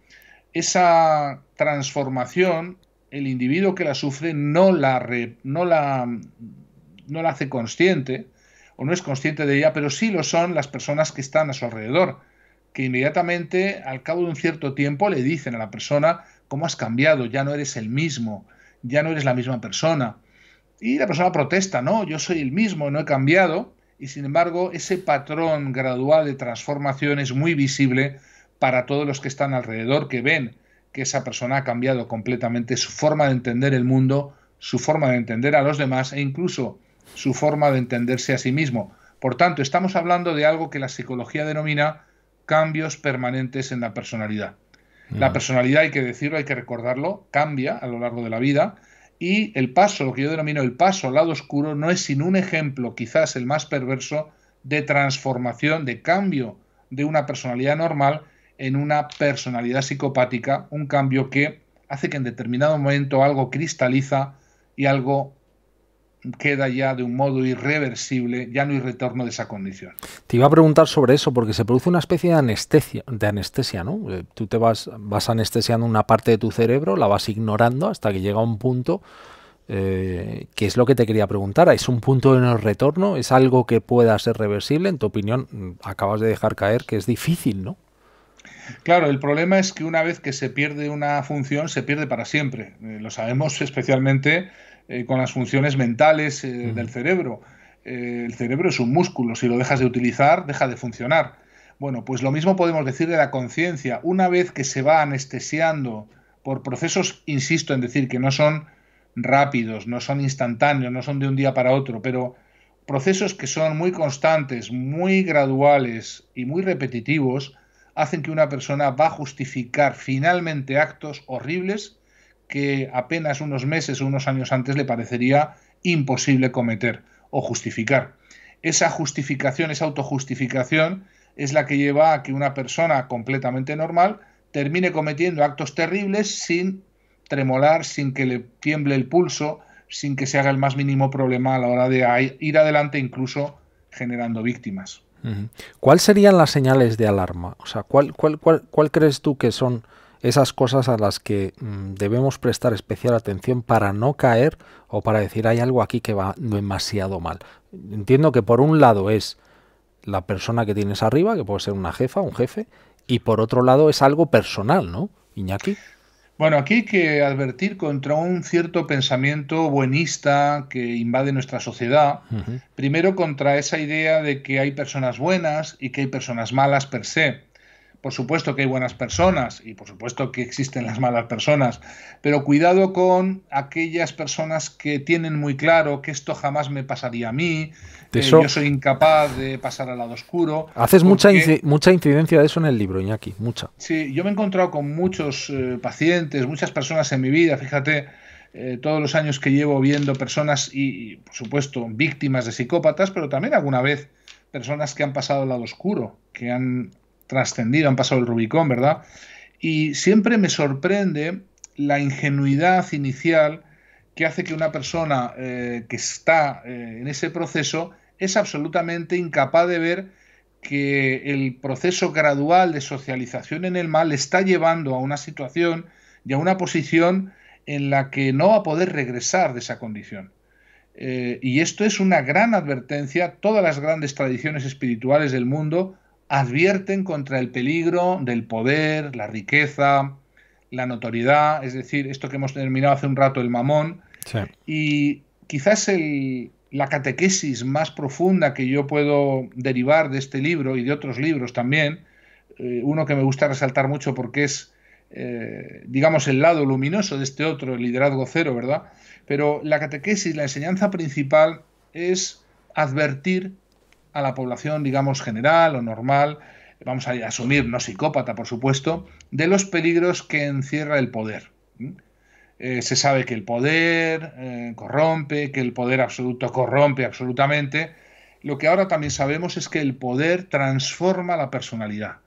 esa transformación, el individuo que la sufre no la, no la, no la hace consciente o no es consciente de ella, pero sí lo son las personas que están a su alrededor, que inmediatamente, al cabo de un cierto tiempo, le dicen a la persona, ¿cómo has cambiado? Ya no eres el mismo, ya no eres la misma persona. Y la persona protesta, no, yo soy el mismo, no he cambiado y sin embargo ese patrón gradual de transformación es muy visible para todos los que están alrededor, que ven que esa persona ha cambiado completamente su forma de entender el mundo, su forma de entender a los demás e incluso su forma de entenderse a sí mismo. Por tanto, estamos hablando de algo que la psicología denomina cambios permanentes en la personalidad. La mm. personalidad, hay que decirlo, hay que recordarlo, cambia a lo largo de la vida y el paso, lo que yo denomino el paso al lado oscuro, no es sin un ejemplo, quizás el más perverso, de transformación, de cambio de una personalidad normal en una personalidad psicopática, un cambio que hace que en determinado momento algo cristaliza y algo queda ya de un modo irreversible, ya no hay retorno de esa condición. Te iba a preguntar sobre eso, porque se produce una especie de anestesia, de anestesia ¿no? Eh, tú te vas, vas anestesiando una parte de tu cerebro, la vas ignorando hasta que llega un punto, eh, que es lo que te quería preguntar, ¿es un punto de no retorno? ¿Es algo que pueda ser reversible? En tu opinión, acabas de dejar caer que es difícil, ¿no? Claro, el problema es que una vez que se pierde una función, se pierde para siempre. Eh, lo sabemos especialmente eh, con las funciones mentales eh, del cerebro. Eh, el cerebro es un músculo, si lo dejas de utilizar, deja de funcionar. Bueno, pues lo mismo podemos decir de la conciencia. Una vez que se va anestesiando por procesos, insisto en decir, que no son rápidos, no son instantáneos, no son de un día para otro, pero procesos que son muy constantes, muy graduales y muy repetitivos, hacen que una persona va a justificar finalmente actos horribles que apenas unos meses o unos años antes le parecería imposible cometer o justificar. Esa justificación, esa autojustificación, es la que lleva a que una persona completamente normal termine cometiendo actos terribles sin tremolar, sin que le tiemble el pulso, sin que se haga el más mínimo problema a la hora de ir adelante, incluso generando víctimas. ¿Cuáles serían las señales de alarma? O sea, ¿cuál, cuál, cuál, cuál crees tú que son esas cosas a las que mm, debemos prestar especial atención para no caer o para decir hay algo aquí que va demasiado mal. Entiendo que por un lado es la persona que tienes arriba, que puede ser una jefa, un jefe, y por otro lado es algo personal, ¿no? Iñaki. Bueno, aquí hay que advertir contra un cierto pensamiento buenista que invade nuestra sociedad. Primero contra esa idea de que hay personas buenas y que hay personas malas per se. Por supuesto que hay buenas personas y por supuesto que existen las malas personas, pero cuidado con aquellas personas que tienen muy claro que esto jamás me pasaría a mí, que yo soy incapaz de pasar al lado oscuro. Haces mucha, mucha incidencia de eso en el libro, Iñaki, mucha. Sí, yo me he encontrado con muchos eh, pacientes, muchas personas en mi vida, fíjate, eh, todos los años que llevo viendo personas y, y, por supuesto, víctimas de psicópatas, pero también alguna vez personas que han pasado al lado oscuro, que han trascendido, han pasado el Rubicón, ¿verdad? Y siempre me sorprende la ingenuidad inicial que hace que una persona eh, que está eh, en ese proceso es absolutamente incapaz de ver que el proceso gradual de socialización en el mal está llevando a una situación y a una posición en la que no va a poder regresar de esa condición. Eh, y esto es una gran advertencia. Todas las grandes tradiciones espirituales del mundo advierten contra el peligro del poder, la riqueza, la notoriedad, es decir, esto que hemos terminado hace un rato, el mamón. Y quizás la catequesis más profunda que yo puedo derivar de este libro y de otros libros también, eh, uno que me gusta resaltar mucho porque es, eh, digamos, el lado luminoso de este otro, el liderazgo cero, ¿verdad? Pero la catequesis, la enseñanza principal es advertir a la población, digamos, general o normal, vamos a asumir, no psicópata, por supuesto, de los peligros que encierra el poder. ¿Mm? Eh, se sabe que el poder eh, corrompe, que el poder absoluto corrompe absolutamente. Lo que ahora también sabemos es que el poder transforma la personalidad.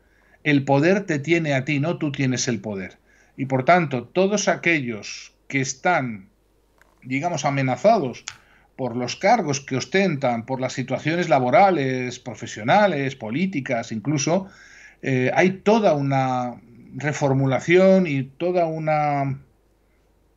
El poder te tiene a ti, no tú tienes el poder. Y por tanto, todos aquellos que están, digamos, amenazados por los cargos que ostentan, por las situaciones laborales, profesionales, políticas incluso, eh, hay toda una reformulación y toda una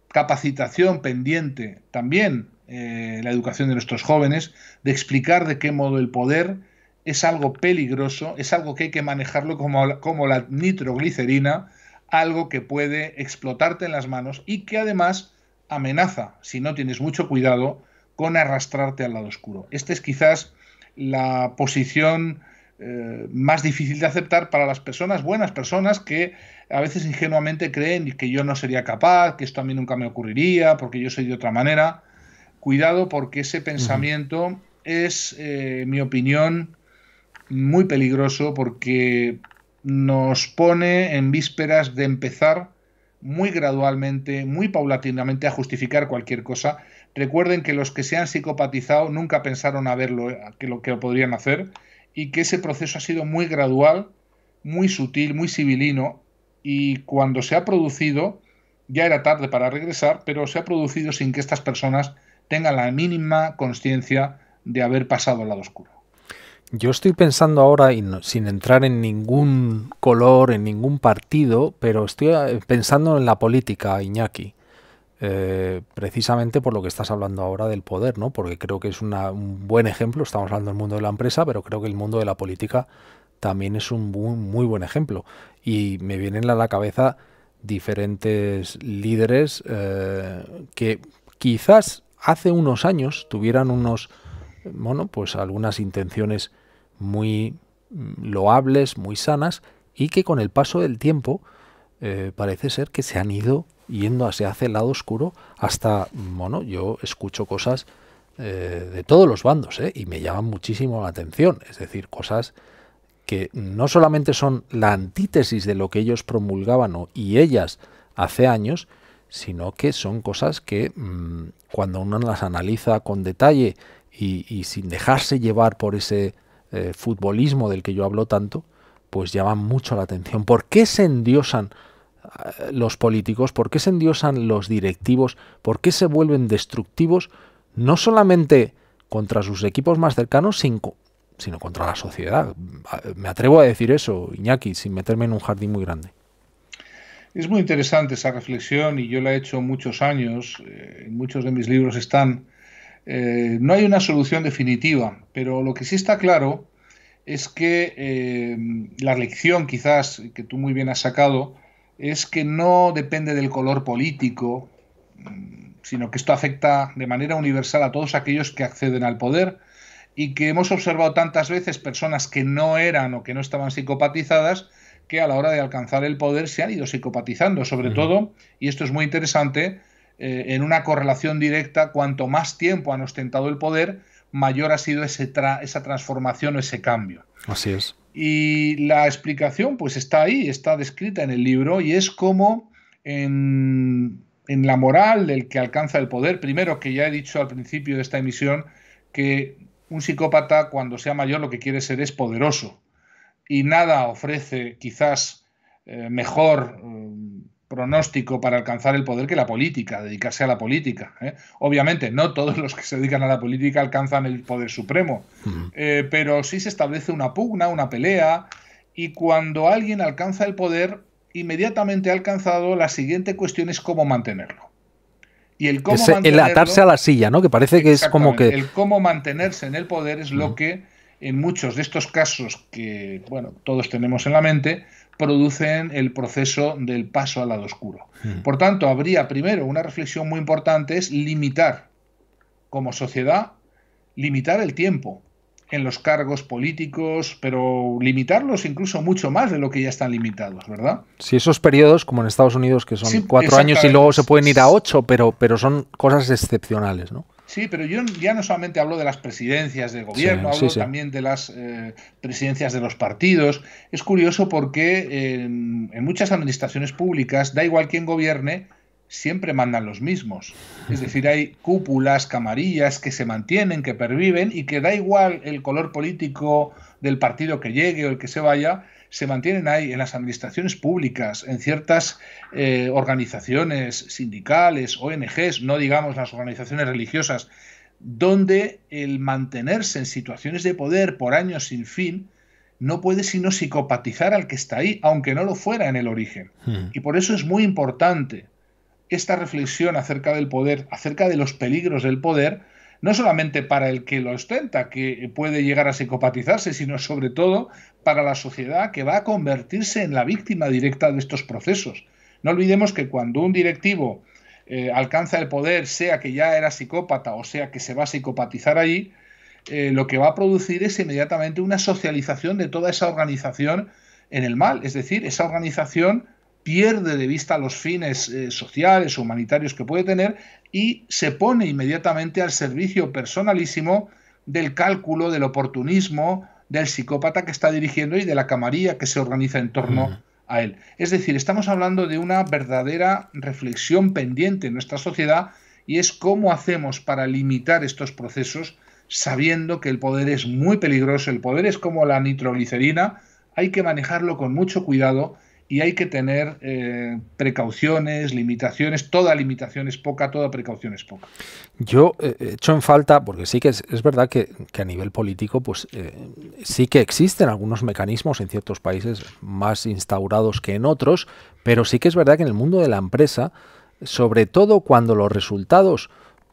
capacitación pendiente también en eh, la educación de nuestros jóvenes, de explicar de qué modo el poder es algo peligroso, es algo que hay que manejarlo como, como la nitroglicerina, algo que puede explotarte en las manos y que además amenaza, si no tienes mucho cuidado, con arrastrarte al lado oscuro. Esta es quizás la posición eh, más difícil de aceptar para las personas, buenas personas que a veces ingenuamente creen que yo no sería capaz, que esto a mí nunca me ocurriría, porque yo soy de otra manera. Cuidado porque ese pensamiento es, eh, en mi opinión, muy peligroso porque nos pone en vísperas de empezar muy gradualmente, muy paulatinamente a justificar cualquier cosa Recuerden que los que se han psicopatizado nunca pensaron a ver lo que, lo podrían hacer y que ese proceso ha sido muy gradual, muy sutil, muy civilino y cuando se ha producido, ya era tarde para regresar, pero se ha producido sin que estas personas tengan la mínima conciencia de haber pasado al lado oscuro. Yo estoy pensando ahora, y no, sin entrar en ningún color, en ningún partido, pero estoy eh, pensando en la política, Iñaki. Eh, precisamente por lo que estás hablando ahora del poder, ¿no? Porque creo que es un buen ejemplo, estamos hablando del mundo de la empresa, pero creo que el mundo de la política también es un muy, buen ejemplo. Y me vienen a la cabeza diferentes líderes eh, que quizás hace unos años tuvieran unos, bueno, pues algunas intenciones muy mm, loables, muy sanas, y que con el paso del tiempo eh, parece ser que se han ido yendo hacia el lado oscuro hasta, bueno, yo escucho cosas eh, de todos los bandos eh, y me llaman muchísimo la atención, es decir, cosas que no solamente son la antítesis de lo que ellos promulgaban o, y ellas hace años, sino que son cosas que mm, cuando uno las analiza con detalle y, sin dejarse llevar por ese eh, futbolismo del que yo hablo tanto, pues llaman mucho la atención. ¿Por qué se endiosan eh, los políticos, por qué se endiosan los directivos, por qué se vuelven destructivos, no solamente contra sus equipos más cercanos, sino contra la sociedad. Ah, me atrevo a decir eso, Iñaki, sin meterme en un jardín muy grande. Es muy interesante esa reflexión y yo la he hecho muchos años, en eh, muchos de mis libros están. Eh, no hay una solución definitiva, pero lo que sí está claro es que la lección quizás que tú muy bien has sacado es que no depende del color político, mm, sino que esto afecta de manera universal a todos aquellos que acceden al poder y que hemos observado tantas veces personas que no eran o que no estaban psicopatizadas que a la hora de alcanzar el poder se han ido psicopatizando, sobre todo, y esto es muy interesante, eh, en una correlación directa, cuanto más tiempo han ostentado el poder, mayor ha sido ese esa transformación o ese cambio. Así es. Y la explicación pues está ahí, está descrita en el libro y es como en, en la moral del que alcanza el poder, primero que ya he dicho al principio de esta emisión, que un psicópata cuando sea mayor lo que quiere ser es poderoso y nada ofrece quizás eh, mejor pronóstico para alcanzar el poder que la política, dedicarse a la política. ¿eh? Obviamente, no todos los que se dedican a la política alcanzan el poder supremo, eh, pero sí se establece una pugna, una pelea, y cuando alguien alcanza el poder, inmediatamente ha alcanzado, la siguiente cuestión es cómo mantenerlo. Y el cómo el atarse a la silla, ¿no? Que parece que es como que... El cómo mantenerse en el poder es lo que en muchos de estos casos que, bueno, todos tenemos en la mente, producen el proceso del paso al lado oscuro. Hmm. Por tanto, habría primero una reflexión muy importante es limitar como sociedad, limitar el tiempo en los cargos políticos, pero limitarlos incluso mucho más de lo que ya están limitados, ¿verdad? Sí, esos periodos, como en Estados Unidos, que son cuatro años y luego se pueden ir a ocho, pero, pero son cosas excepcionales, ¿no? Sí, pero yo ya no solamente hablo de las presidencias del gobierno, hablo también de las eh, presidencias de los partidos. Es curioso porque en, eh, en muchas administraciones públicas, da igual quién gobierne, siempre mandan los mismos. Es decir, hay cúpulas, camarillas que se mantienen, que perviven y que da igual el color político del partido que llegue o el que se vaya, se mantienen ahí en las administraciones públicas, en ciertas eh, organizaciones sindicales, ONGs, no digamos las organizaciones religiosas, donde el mantenerse en situaciones de poder por años sin fin no puede sino psicopatizar al que está ahí, aunque no lo fuera en el origen. Hmm. Y por eso es muy importante esta reflexión acerca del poder, acerca de los peligros del poder, no solamente para el que lo ostenta, que puede llegar a psicopatizarse, sino sobre todo para la sociedad que va a convertirse en la víctima directa de estos procesos. No olvidemos que cuando un directivo eh, alcanza el poder, sea que ya era psicópata o sea que se va a psicopatizar allí, eh, lo que va a producir es inmediatamente una socialización de toda esa organización en el mal. Es decir, esa organización pierde de vista los fines eh, sociales sociales, humanitarios que puede tener y se pone inmediatamente al servicio personalísimo del cálculo, del oportunismo, del psicópata que está dirigiendo y de la camarilla que se organiza en torno a él. Es decir, estamos hablando de una verdadera reflexión pendiente en nuestra sociedad y es cómo hacemos para limitar estos procesos sabiendo que el poder es muy peligroso, el poder es como la nitroglicerina, hay que manejarlo con mucho cuidado y hay que tener eh, precauciones, limitaciones, toda limitación es poca, toda precaución es poca. Yo he eh, eh, hecho en falta, porque sí que es, verdad que, a nivel político, pues sí que existen algunos mecanismos en ciertos países más instaurados que en otros, pero sí que es verdad que en el mundo de la empresa, sobre todo cuando los resultados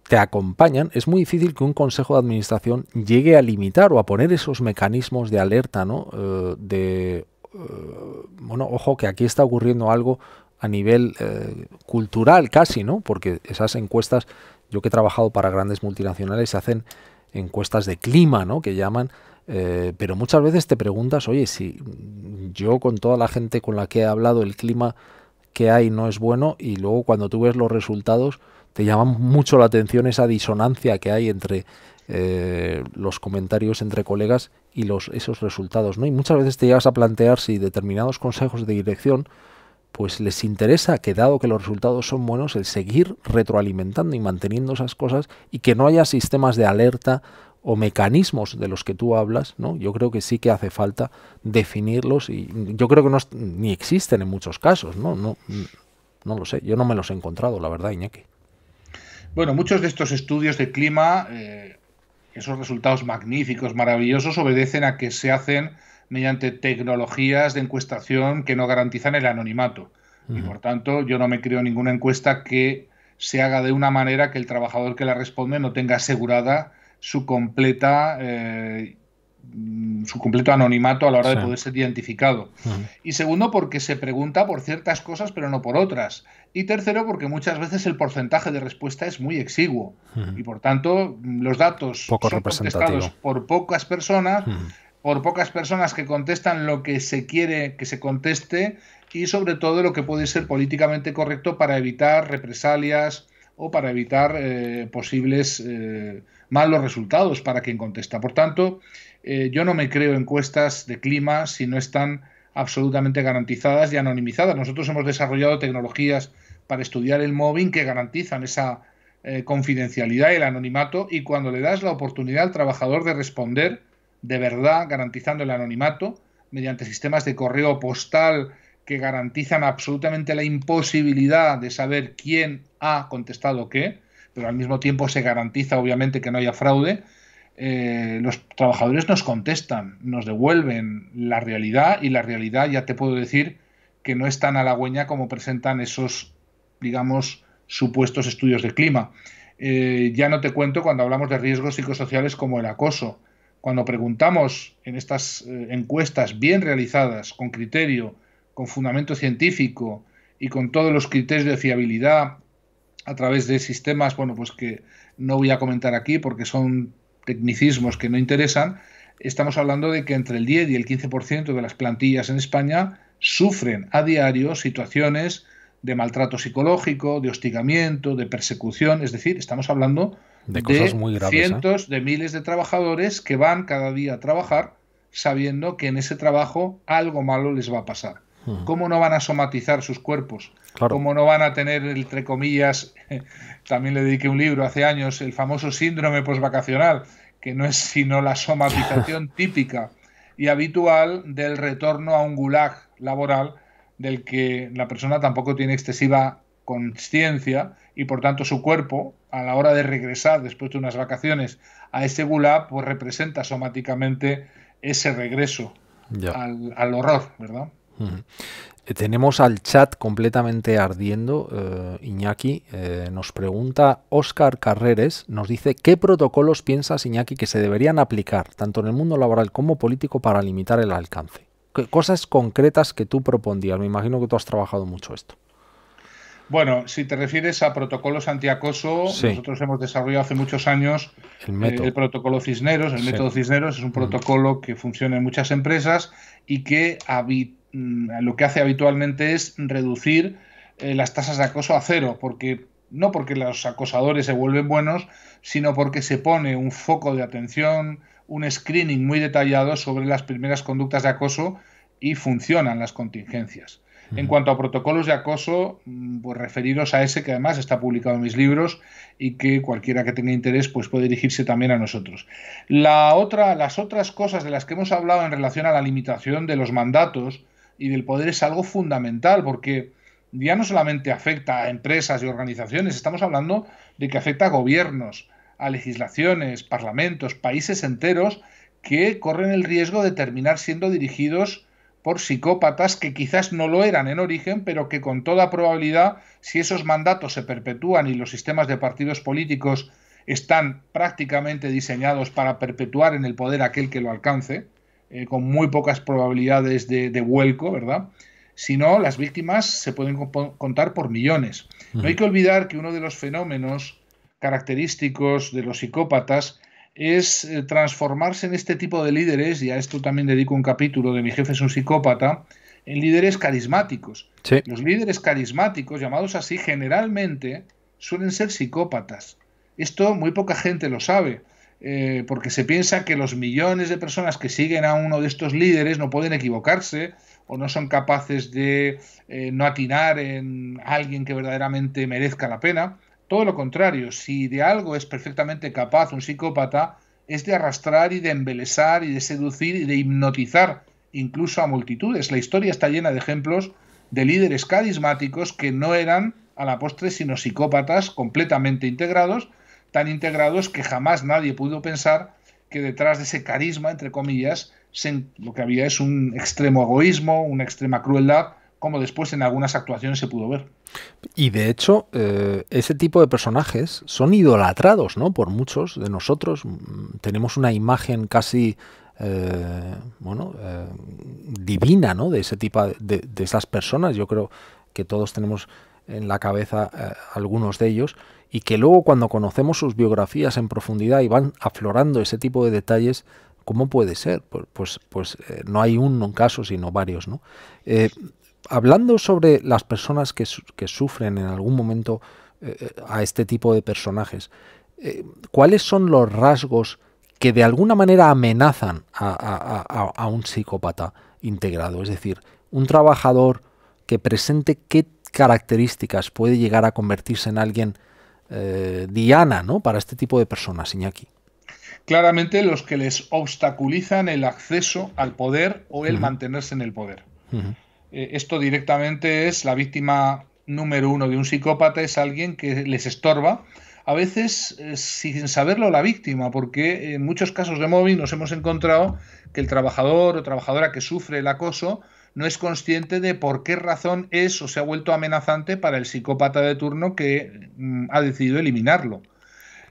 te acompañan, es muy difícil que un consejo de administración llegue a limitar o a poner esos mecanismos de alerta, ¿no? de, eh, bueno, ojo que aquí está ocurriendo algo a nivel eh, cultural casi, ¿no? Porque esas encuestas, yo que he trabajado para grandes multinacionales, se hacen encuestas de clima, ¿no? Que llaman, eh, pero muchas veces te preguntas, oye, si yo con toda la gente con la que he hablado, el clima que hay no es bueno y luego cuando tú ves los resultados, te llama mucho la atención esa disonancia que hay entre eh, los comentarios entre colegas y los, esos resultados. ¿no? Y muchas veces te llegas a plantear si determinados consejos de dirección pues les interesa que dado que los resultados son buenos, el seguir retroalimentando y manteniendo esas cosas y que no haya sistemas de alerta o mecanismos de los que tú hablas, ¿no? Yo creo que sí que hace falta definirlos y yo creo que no ni existen en muchos casos, ¿no? No, no lo sé, yo no me los he encontrado, la verdad, Iñaki. Bueno, muchos de estos estudios de clima eh, esos resultados magníficos, maravillosos, obedecen a que se hacen mediante tecnologías de encuestación que no garantizan el anonimato. Y por tanto, yo no me creo ninguna encuesta que se haga de una manera que el trabajador que la responde no tenga asegurada su completa eh, Mm, su completo anonimato a la hora de poder ser identificado. Y segundo, porque se pregunta por ciertas cosas, pero no por otras. Y tercero, porque muchas veces el porcentaje de respuesta es muy exiguo. Y por tanto, mm, los datos son contestados por pocas personas, por pocas personas que contestan lo que se quiere que se conteste y sobre todo lo que puede ser políticamente correcto para evitar represalias o para evitar eh, posibles eh, malos resultados para quien contesta. Por tanto, eh, yo no me creo encuestas de clima si no están absolutamente garantizadas y anonimizadas. Nosotros hemos desarrollado tecnologías para estudiar el móvil que garantizan esa eh, confidencialidad y el anonimato y cuando le das la oportunidad al trabajador de responder de verdad, garantizando el anonimato, mediante sistemas de correo postal que garantizan absolutamente la imposibilidad de saber quién ha contestado qué, pero al mismo tiempo se garantiza obviamente que no haya fraude, eh, los trabajadores nos contestan, nos devuelven la realidad y la realidad ya te puedo decir que no es tan halagüeña como presentan esos, digamos, supuestos estudios de clima. Eh, ya no te cuento cuando hablamos de riesgos psicosociales como el acoso. Cuando preguntamos en estas eh, encuestas bien realizadas, con criterio, con fundamento científico y con todos los criterios de fiabilidad a través de sistemas, bueno, pues que no voy a comentar aquí porque son tecnicismos que no interesan, estamos hablando de que entre el 10 y el 15% de las plantillas en España sufren a diario situaciones de maltrato psicológico, de hostigamiento, de persecución, es decir, estamos hablando de, ¿eh? cientos de miles de trabajadores que van cada día a trabajar sabiendo que en ese trabajo algo malo les va a pasar. ¿Cómo no van a somatizar sus cuerpos? ¿Cómo no van a tener, entre comillas, también le dediqué un libro hace años, el famoso síndrome posvacacional, que no es sino la somatización típica y habitual del retorno a un gulag laboral del que la persona tampoco tiene excesiva conciencia y por tanto su cuerpo, a la hora de regresar después de unas vacaciones a ese gulag, pues representa somáticamente ese regreso al horror, ¿verdad? Tenemos al chat completamente ardiendo. Eh, Iñaki eh, nos pregunta, Oscar Carreres nos dice, ¿qué protocolos piensas, Iñaki, que se deberían aplicar tanto en el mundo laboral como político para limitar el alcance? cosas concretas que tú propondías. Me imagino que tú has trabajado mucho esto. Bueno, si te refieres a protocolos antiacoso, nosotros hemos desarrollado hace muchos años el, eh, protocolo Cisneros. El método Cisneros es un protocolo que funciona en muchas empresas y que habita Mm, lo que hace habitualmente es reducir eh, las tasas de acoso a cero, porque no porque los acosadores se vuelven buenos, sino porque se pone un foco de atención, un screening muy detallado sobre las primeras conductas de acoso y funcionan las contingencias. En cuanto a protocolos de acoso, mm, pues referiros a ese que además está publicado en mis libros y que cualquiera que tenga interés pues puede dirigirse también a nosotros. La otra, las otras cosas de las que hemos hablado en relación a la limitación de los mandatos, y del poder es algo fundamental porque ya no solamente afecta a empresas y organizaciones, estamos hablando de que afecta a gobiernos, a legislaciones, parlamentos, países enteros que corren el riesgo de terminar siendo dirigidos por psicópatas que quizás no lo eran en origen, pero que con toda probabilidad, si esos mandatos se perpetúan y los sistemas de partidos políticos están prácticamente diseñados para perpetuar en el poder aquel que lo alcance, eh, con muy pocas probabilidades de, vuelco, ¿verdad? Si no, las víctimas se pueden contar por millones. No hay que olvidar que uno de los fenómenos característicos de los psicópatas es eh, transformarse en este tipo de líderes, y a esto también dedico un capítulo de Mi jefe es un psicópata, en líderes carismáticos. Los líderes carismáticos, llamados así, generalmente suelen ser psicópatas. Esto muy poca gente lo sabe. Eh, porque se piensa que los millones de personas que siguen a uno de estos líderes no pueden equivocarse o no son capaces de eh, no atinar en alguien que verdaderamente merezca la pena. Todo lo contrario, si de algo es perfectamente capaz un psicópata, es de arrastrar y de embelesar y de seducir y de hipnotizar incluso a multitudes. La historia está llena de ejemplos de líderes carismáticos que no eran a la postre sino psicópatas completamente integrados tan integrados que jamás nadie pudo pensar que detrás de ese carisma, entre comillas, lo que había es un extremo egoísmo, una extrema crueldad, como después en algunas actuaciones se pudo ver. Y de hecho, eh, ese tipo de personajes son idolatrados, ¿no? Por muchos de nosotros. Mm, tenemos una imagen casi eh, bueno, eh, divina, ¿no? De ese tipo de, esas personas. Yo creo que todos tenemos en la cabeza algunos de ellos y que luego cuando conocemos sus biografías en profundidad y van aflorando ese tipo de detalles, ¿cómo puede ser? Pues, pues, pues eh, no hay un, caso, sino varios. ¿no? Eh, hablando sobre las personas que, sufren en algún momento eh, a este tipo de personajes, ¿cuáles son los rasgos que de alguna manera amenazan a, a un psicópata integrado? Es decir, un trabajador que presente qué características puede llegar a convertirse en alguien eh, diana ¿no? para este tipo de personas, Iñaki. Claramente los que les obstaculizan el acceso al poder o el mantenerse en el poder. Eh, esto directamente es la víctima número uno de un psicópata, es alguien que les estorba, a veces eh, sin saberlo la víctima, porque en muchos casos de móvil nos hemos encontrado que el trabajador o trabajadora que sufre el acoso no es consciente de por qué razón es o se ha vuelto amenazante para el psicópata de turno que mm, ha decidido eliminarlo.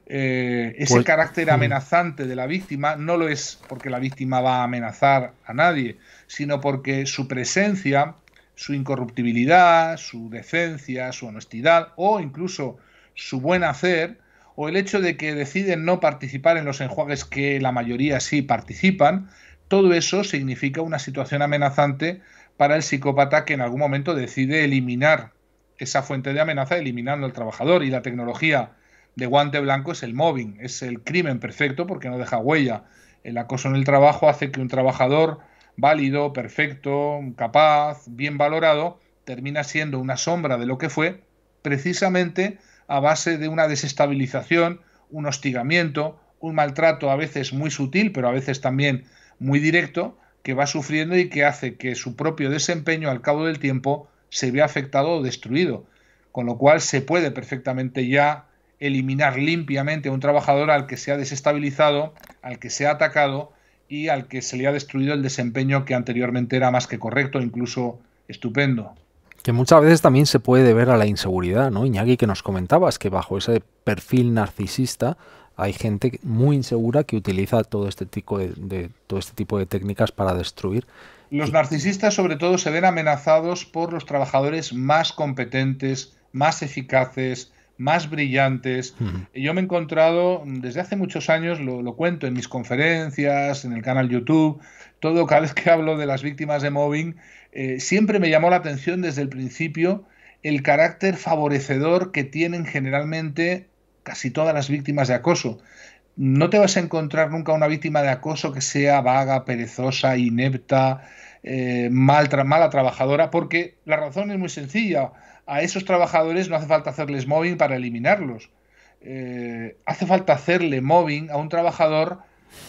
Eh, ese pues, carácter amenazante de la víctima no lo es porque la víctima va a amenazar a nadie, sino porque su presencia, su incorruptibilidad, su decencia, su honestidad o incluso su buen hacer o el hecho de que deciden no participar en los enjuagues que la mayoría sí participan, todo eso significa una situación amenazante para el psicópata que en algún momento decide eliminar esa fuente de amenaza, eliminando al trabajador. Y la tecnología de guante blanco es el mobbing, es el crimen perfecto porque no deja huella. El acoso en el trabajo hace que un trabajador válido, perfecto, capaz, bien valorado, termina siendo una sombra de lo que fue, precisamente a base de una desestabilización, un hostigamiento, un maltrato a veces muy sutil, pero a veces también muy directo que va sufriendo y que hace que su propio desempeño al cabo del tiempo se vea afectado o destruido. Con lo cual se puede perfectamente ya eliminar limpiamente a un trabajador al que se ha desestabilizado, al que se ha atacado y al que se le ha destruido el desempeño que anteriormente era más que correcto, incluso estupendo. Que muchas veces también se puede deber a la inseguridad, ¿no? Iñaki, que nos comentabas que bajo ese perfil narcisista hay gente muy insegura que utiliza todo este tipo de, todo este tipo de técnicas para destruir. Los narcisistas sobre todo se ven amenazados por los trabajadores más competentes, más eficaces, más brillantes. Yo me he encontrado desde hace muchos años, lo, cuento en mis conferencias, en el canal YouTube, todo, cada vez que hablo de las víctimas de mobbing, eh, siempre me llamó la atención desde el principio el carácter favorecedor que tienen generalmente casi todas las víctimas de acoso. No te vas a encontrar nunca una víctima de acoso que sea vaga, perezosa, inepta, eh, mala trabajadora, porque la razón es muy sencilla. A esos trabajadores no hace falta hacerles mobbing para eliminarlos. Eh, hace falta hacerle mobbing a un trabajador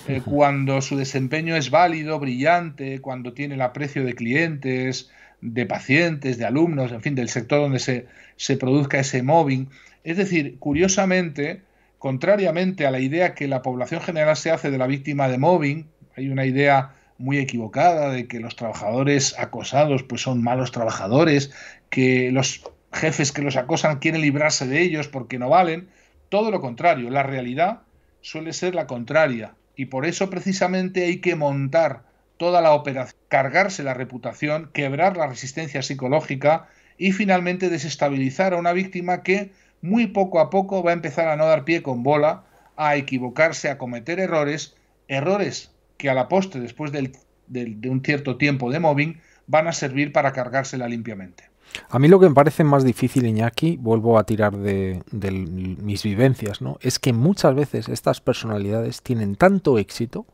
eh, cuando su desempeño es válido, brillante, cuando tiene el aprecio de clientes, de pacientes, de alumnos, en fin, del sector donde se, se produzca ese mobbing. Es decir, curiosamente, contrariamente a la idea que la población general se hace de la víctima de mobbing, hay una idea muy equivocada de que los trabajadores acosados pues son malos trabajadores, que los jefes que los acosan quieren librarse de ellos porque no valen, todo lo contrario, la realidad suele ser la contraria y por eso precisamente hay que montar toda la operación, cargarse la reputación, quebrar la resistencia psicológica y finalmente desestabilizar a una víctima que muy poco a poco va a empezar a no dar pie con bola, a equivocarse, a cometer errores, errores que a la postre, después de un cierto tiempo de móvil, van a servir para cargársela limpiamente. A mí lo que me parece más difícil, Iñaki, vuelvo a tirar de, mis vivencias, ¿no? es que muchas veces estas personalidades tienen tanto éxito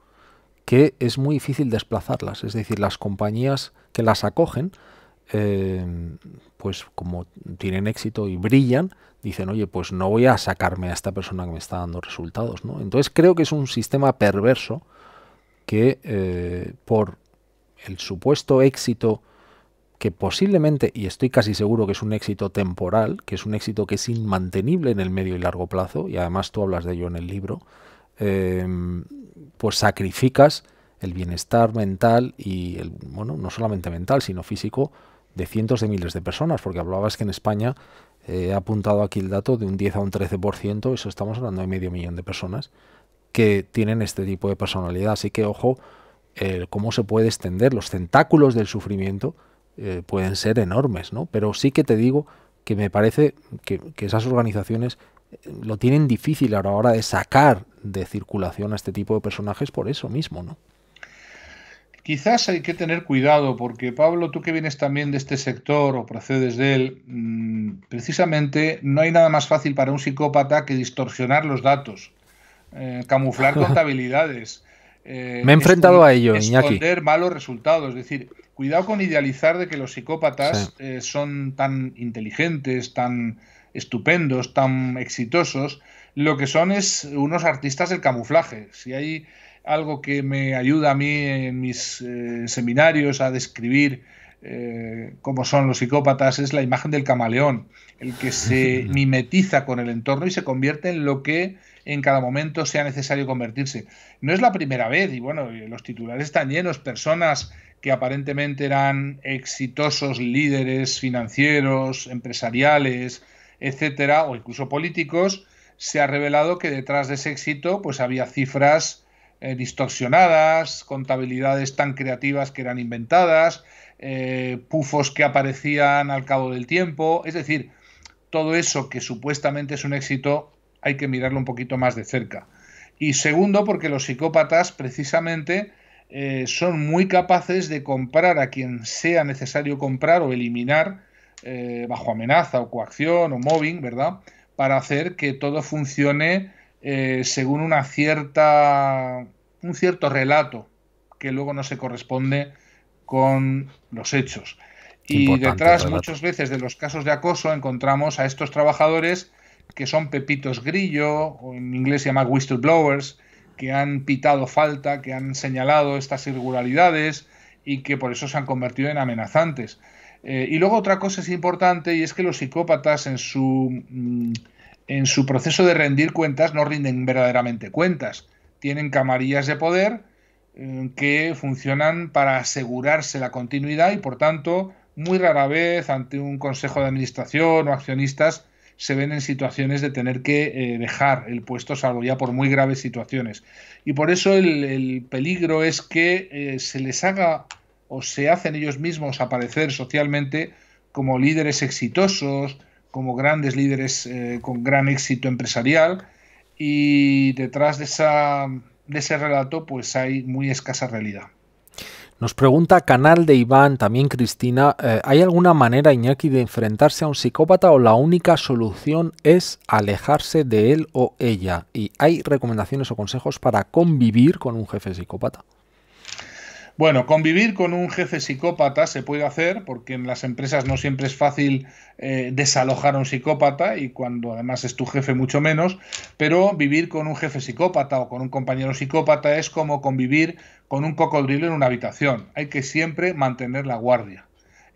que es muy difícil desplazarlas. Es decir, las compañías que las acogen eh, pues como tienen éxito y brillan, dicen, oye, pues no voy a sacarme a esta persona que me está dando resultados. ¿no? Entonces creo que es un sistema perverso que eh, por el supuesto éxito que posiblemente, y estoy casi seguro que es un éxito temporal, que es un éxito que es inmantenible en el medio y largo plazo, y además tú hablas de ello en el libro, em, pues sacrificas el bienestar mental y, el, bueno, no solamente mental, sino físico, de cientos de miles de personas, porque hablabas que en España he eh, apuntado aquí el dato de un 10 a un 13%, eso estamos hablando de medio millón de personas que tienen este tipo de personalidad. Así que ojo, cómo se puede extender, los tentáculos del sufrimiento eh, pueden ser enormes, ¿no? Pero sí que te digo que me parece que, que esas organizaciones eh, lo tienen difícil a la hora de sacar de circulación a este tipo de personajes por eso mismo, ¿no? Quizás hay que tener cuidado porque, Pablo, tú que vienes también de este sector o procedes de él, mm, precisamente no hay nada más fácil para un psicópata que distorsionar los datos, eh, camuflar contabilidades. Eh, Me he enfrentado a ello, Iñaki. Esconder malos resultados. Es decir, cuidado con idealizar de que los psicópatas eh, son tan inteligentes, tan estupendos, tan exitosos. Lo que son es unos artistas del camuflaje. Si hay algo que me ayuda a mí en mis eh, seminarios a describir eh, cómo son los psicópatas es la imagen del camaleón, el que se mimetiza con el entorno y se convierte en lo que en cada momento sea necesario convertirse. No es la primera vez y bueno, eh, los titulares están llenos, personas que aparentemente eran exitosos líderes financieros, empresariales, etcétera, o incluso políticos, se ha revelado que detrás de ese éxito pues había cifras eh, distorsionadas, contabilidades tan creativas que eran inventadas, eh, pufos que aparecían al cabo del tiempo. Es decir, todo eso que supuestamente es un éxito hay que mirarlo un poquito más de cerca. Y segundo, porque los psicópatas precisamente eh, son muy capaces de comprar a quien sea necesario comprar o eliminar bajo amenaza o coacción o mobbing, ¿verdad? Para hacer que todo funcione eh, según una cierta, un cierto relato que luego no se corresponde con los hechos. Y detrás muchas veces de los casos de acoso encontramos a estos trabajadores que son pepitos grillo, o en inglés se llama whistleblowers, que han pitado falta, que han señalado estas irregularidades y que por eso se han convertido en amenazantes. Eh, y luego otra cosa es importante y es que los psicópatas en su... Mm, en su proceso de rendir cuentas no rinden verdaderamente cuentas. Tienen camarillas de poder mm, que funcionan para asegurarse la continuidad y, por tanto, muy rara vez ante un consejo de administración o accionistas se ven en situaciones de tener que eh, dejar el puesto, salvo ya por muy graves situaciones. Y por eso el, peligro es que eh, se les haga o se hacen ellos mismos aparecer socialmente como líderes exitosos, como grandes líderes eh, con gran éxito empresarial y detrás de, esa, de ese relato pues hay muy escasa realidad. Nos pregunta Canal de Iván, también Cristina, eh, ¿hay alguna manera, Iñaki, de enfrentarse a un psicópata o la única solución es alejarse de él o ella? ¿Y hay recomendaciones o consejos para convivir con un jefe psicópata? Bueno, convivir con un jefe psicópata se puede hacer porque en las empresas no siempre es fácil eh, desalojar a un psicópata y cuando además es tu jefe mucho menos, pero vivir con un jefe psicópata o con un compañero psicópata es como convivir con un cocodrilo en una habitación. Hay que siempre mantener la guardia.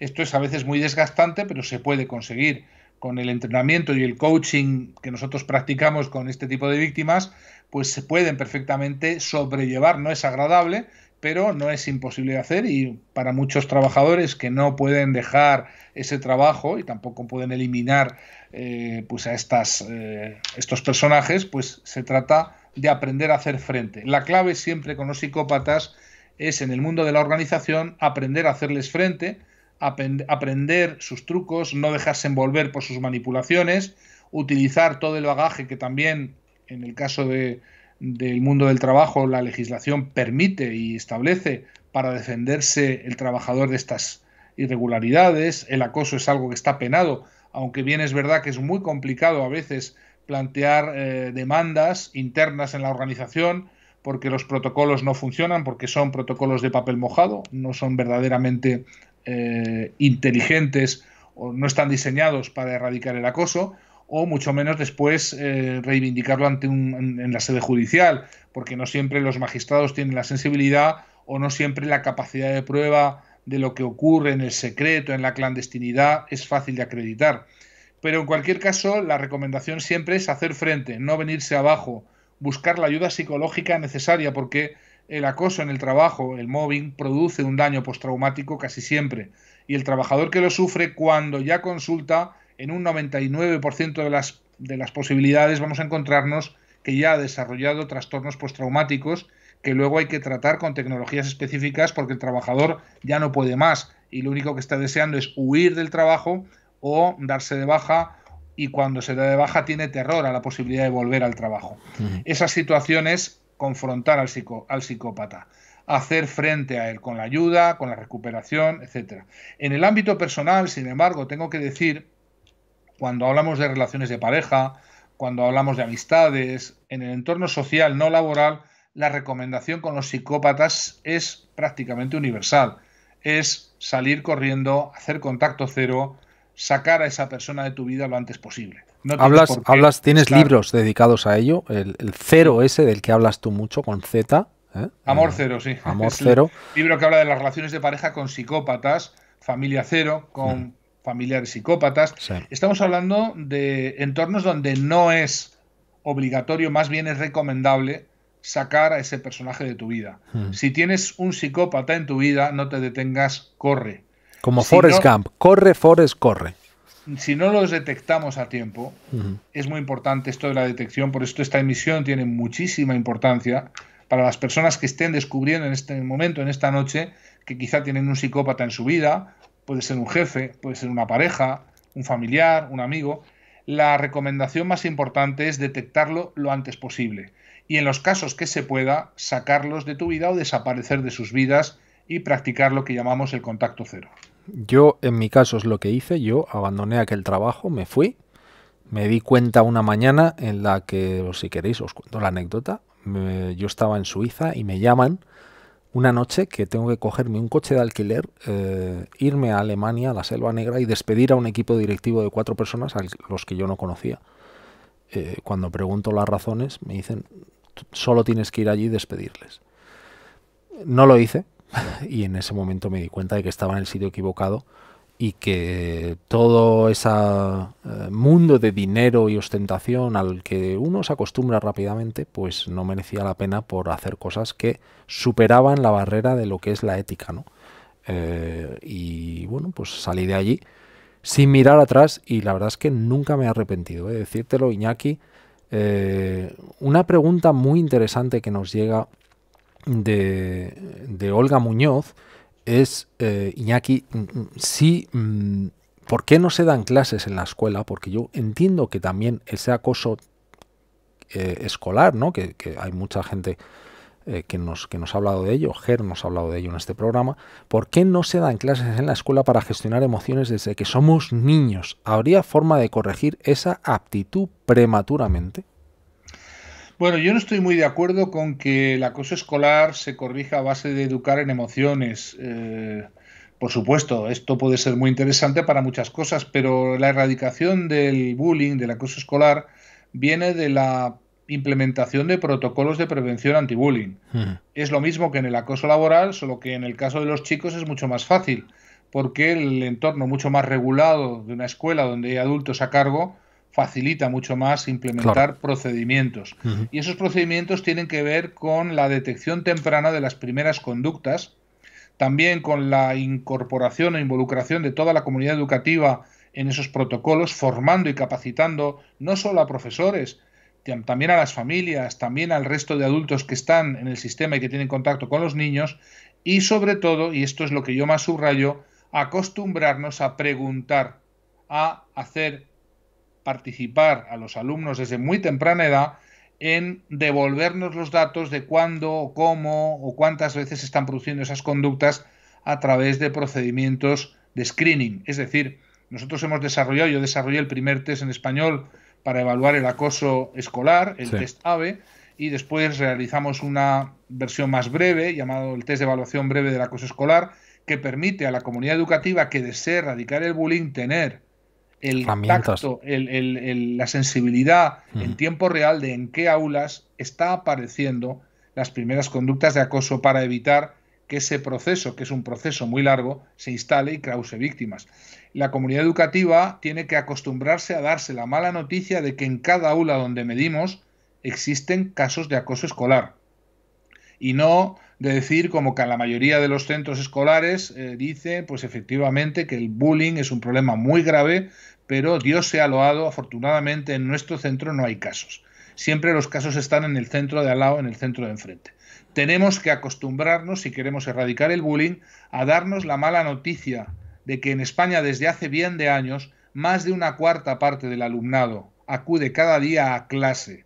Esto es a veces muy desgastante, pero se puede conseguir con el entrenamiento y el coaching que nosotros practicamos con este tipo de víctimas, pues se pueden perfectamente sobrellevar, no es agradable, pero no es imposible de hacer y para muchos trabajadores que no pueden dejar ese trabajo y tampoco pueden eliminar eh, pues a estas, eh, estos personajes, pues se trata de aprender a hacer frente. La clave siempre con los psicópatas es en el mundo de la organización aprender a hacerles frente, aprender sus trucos, no dejarse envolver por sus manipulaciones, utilizar todo el bagaje que también en el caso de del mundo del trabajo la legislación permite y establece para defenderse el trabajador de estas irregularidades. El acoso es algo que está penado, aunque bien es verdad que es muy complicado a veces plantear eh, demandas internas en la organización porque los protocolos no funcionan, porque son protocolos de papel mojado, no son verdaderamente eh, inteligentes o no están diseñados para erradicar el acoso o mucho menos después eh, reivindicarlo ante un, en, la sede judicial, porque no siempre los magistrados tienen la sensibilidad o no siempre la capacidad de prueba de lo que ocurre en el secreto, en la clandestinidad, es fácil de acreditar. Pero en cualquier caso, la recomendación siempre es hacer frente, no venirse abajo, buscar la ayuda psicológica necesaria, porque el acoso en el trabajo, el mobbing, produce un daño postraumático casi siempre. Y el trabajador que lo sufre, cuando ya consulta, en un 99% de las, posibilidades vamos a encontrarnos que ya ha desarrollado trastornos postraumáticos que luego hay que tratar con tecnologías específicas porque el trabajador ya no puede más y lo único que está deseando es huir del trabajo o darse de baja y cuando se da de baja tiene terror a la posibilidad de volver al trabajo. Esa situación es confrontar al, al psicópata, hacer frente a él con la ayuda, con la recuperación, etc. En el ámbito personal, sin embargo, tengo que decir cuando hablamos de relaciones de pareja, cuando hablamos de amistades, en el entorno social no laboral, la recomendación con los psicópatas es prácticamente universal. Es salir corriendo, hacer contacto cero, sacar a esa persona de tu vida lo antes posible. hablas, tienes libros dedicados a ello, el, cero ese del que hablas tú mucho con Z. ¿eh? Amor eh, cero, sí. Amor cero. Libro que habla de las relaciones de pareja con psicópatas, familia cero, con familiares psicópatas. Estamos hablando de entornos donde no es obligatorio, más bien es recomendable sacar a ese personaje de tu vida. Hmm. Si tienes un psicópata en tu vida, no te detengas, corre. Como Forrest Gump, corre, Forrest, corre. Si no los detectamos a tiempo, hmm. es muy importante esto de la detección, por esto esta emisión tiene muchísima importancia para las personas que estén descubriendo en este momento, en esta noche, que quizá tienen un psicópata en su vida puede ser un jefe, puede ser una pareja, un familiar, un amigo. La recomendación más importante es detectarlo lo antes posible y en los casos que se pueda, sacarlos de tu vida o desaparecer de sus vidas y practicar lo que llamamos el contacto cero. Yo, en mi caso, es lo que hice. Yo abandoné aquel trabajo, me fui. Me di cuenta una mañana en la que, si queréis, os cuento la anécdota. yo estaba en Suiza y me llaman una noche que tengo que cogerme un coche de alquiler, eh, irme a Alemania, a la Selva Negra, y despedir a un equipo directivo de cuatro personas a los que yo no conocía. Eh, cuando pregunto las razones, me dicen, solo tienes que ir allí y despedirles. No lo hice, y en ese momento me di cuenta de que estaba en el sitio equivocado y que todo ese eh, mundo de dinero y ostentación al que uno se acostumbra rápidamente, pues no merecía la pena por hacer cosas que superaban la barrera de lo que es la ética, ¿no? Eh, y bueno, pues salí de allí sin mirar atrás y la verdad es que nunca me he arrepentido. de ¿eh? Decírtelo, Iñaki, una pregunta muy interesante que nos llega de, de Olga Muñoz, es, eh, Iñaki, mm, mm, sí, mm, ¿por qué no se dan clases en la escuela? Porque yo entiendo que también ese acoso eh, escolar, ¿no? Que, hay mucha gente eh, que, nos, que nos ha hablado de ello, Ger nos ha hablado de ello en este programa, ¿por qué no se dan clases en la escuela para gestionar emociones desde que somos niños? ¿Habría forma de corregir esa aptitud prematuramente? Bueno, yo no estoy muy de acuerdo con que el acoso escolar se corrija a base de educar en emociones. Eh, por supuesto, esto puede ser muy interesante para muchas cosas, pero la erradicación del bullying, del acoso escolar, viene de la implementación de protocolos de prevención anti-bullying. Es lo mismo que en el acoso laboral, solo que en el caso de los chicos es mucho más fácil, porque el entorno mucho más regulado de una escuela donde hay adultos a cargo facilita mucho más implementar procedimientos. Y esos procedimientos tienen que ver con la detección temprana de las primeras conductas, también con la incorporación e involucración de toda la comunidad educativa en esos protocolos, formando y capacitando no solo a profesores, también a las familias, también al resto de adultos que están en el sistema y que tienen contacto con los niños, y sobre todo, y esto es lo que yo más subrayo, acostumbrarnos a preguntar, a hacer participar a los alumnos desde muy temprana edad en devolvernos los datos de cuándo, cómo o cuántas veces se están produciendo esas conductas a través de procedimientos de screening. Es decir, nosotros hemos desarrollado, yo desarrollé el primer test en español para evaluar el acoso escolar, el test AVE, y después realizamos una versión más breve llamado el test de evaluación breve del acoso escolar, que permite a la comunidad educativa que desee erradicar el bullying tener el tacto, la sensibilidad en tiempo real de en qué aulas está apareciendo las primeras conductas de acoso para evitar que ese proceso, que es un proceso muy largo, se instale y cause víctimas. La comunidad educativa tiene que acostumbrarse a darse la mala noticia de que en cada aula donde medimos existen casos de acoso escolar. Y no de decir como que en la mayoría de los centros escolares eh, dice, pues efectivamente, que el bullying es un problema muy grave pero Dios sea loado, afortunadamente en nuestro centro no hay casos. Siempre los casos están en el centro de al lado, en el centro de enfrente. Tenemos que acostumbrarnos, si queremos erradicar el bullying, a darnos la mala noticia de que en España desde hace bien de años más de una cuarta parte del alumnado acude cada día a clase